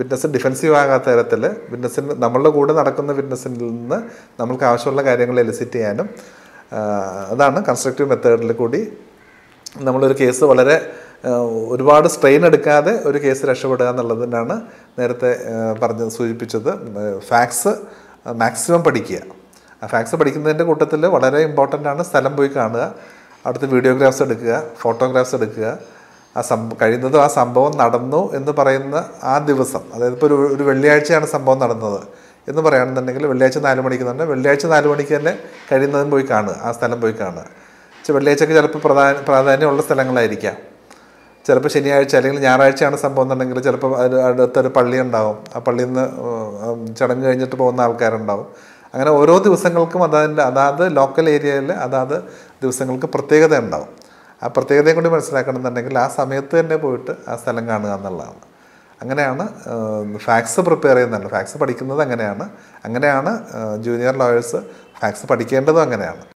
വിറ്റ്നസ് ഡിഫെൻസീവ് ആകാത്ത തരത്തിൽ വിറ്റ്നസ്സിന് നമ്മളുടെ കൂടെ നടക്കുന്ന വിറ്റ്നസ്സിൽ നിന്ന് നമുക്ക് ആവശ്യമുള്ള കാര്യങ്ങൾ എലിസിറ്റ് ചെയ്യാനും അതാണ് കൺസ്ട്രക്റ്റീവ് മെത്തേഡിൽ കൂടി നമ്മളൊരു കേസ് വളരെ ഒരുപാട് സ്ട്രെയിൻ എടുക്കാതെ ഒരു കേസ് രക്ഷപ്പെടുക എന്നുള്ളതിനാണ് നേരത്തെ പറഞ്ഞ് സൂചിപ്പിച്ചത് ഫാക്സ് മാക്സിമം പഠിക്കുക ആ ഫാക്സ് പഠിക്കുന്നതിൻ്റെ കൂട്ടത്തിൽ വളരെ ഇമ്പോർട്ടൻ്റ് ആണ് സ്ഥലം പോയി കാണുക അവിടുത്തെ വീഡിയോഗ്രാഫ്സ് എടുക്കുക ഫോട്ടോഗ്രാഫ്സ് എടുക്കുക ആ സംഭവം കഴിയുന്നതും ആ സംഭവം നടന്നു എന്ന് പറയുന്ന ആ ദിവസം അതായത് ഇപ്പോൾ ഒരു ഒരു വെള്ളിയാഴ്ചയാണ് സംഭവം നടന്നത് എന്ന് പറയുകയാണെന്നുണ്ടെങ്കിൽ വെള്ളിയാഴ്ച നാല് മണിക്ക് തന്നെ വെള്ളിയാഴ്ച നാല് മണിക്ക് തന്നെ കഴിയുന്നതും പോയി കാണുക ആ സ്ഥലം പോയി കാണുക പക്ഷേ വെള്ളിയാഴ്ചയ്ക്ക് ചിലപ്പോൾ പ്രധാന പ്രാധാന്യമുള്ള സ്ഥലങ്ങളായിരിക്കാം ചിലപ്പോൾ ശനിയാഴ്ച അല്ലെങ്കിൽ ഞായറാഴ്ചയാണ് സംഭവം എന്നുണ്ടെങ്കിൽ ചിലപ്പോൾ അടുത്തൊരു പള്ളി ഉണ്ടാവും ആ പള്ളിയിൽ നിന്ന് ചടങ്ങ് കഴിഞ്ഞിട്ട് പോകുന്ന ആൾക്കാരുണ്ടാവും അങ്ങനെ ഓരോ ദിവസങ്ങൾക്കും അതതിൻ്റെ അതാത് ലോക്കൽ ഏരിയയിൽ അതാത് ദിവസങ്ങൾക്ക് പ്രത്യേകത ഉണ്ടാവും ആ പ്രത്യേകതയും കൊണ്ട് മനസ്സിലാക്കണം എന്നുണ്ടെങ്കിൽ ആ സമയത്ത് തന്നെ പോയിട്ട് ആ സ്ഥലം കാണുക എന്നുള്ളതാണ് അങ്ങനെയാണ് ഫാക്സ് പ്രിപ്പയർ ചെയ്യുന്നുണ്ട് ഫാക്സ് പഠിക്കുന്നത് അങ്ങനെയാണ് അങ്ങനെയാണ് ജൂനിയർ ലോയേഴ്സ് ഫാക്സ് പഠിക്കേണ്ടതും അങ്ങനെയാണ്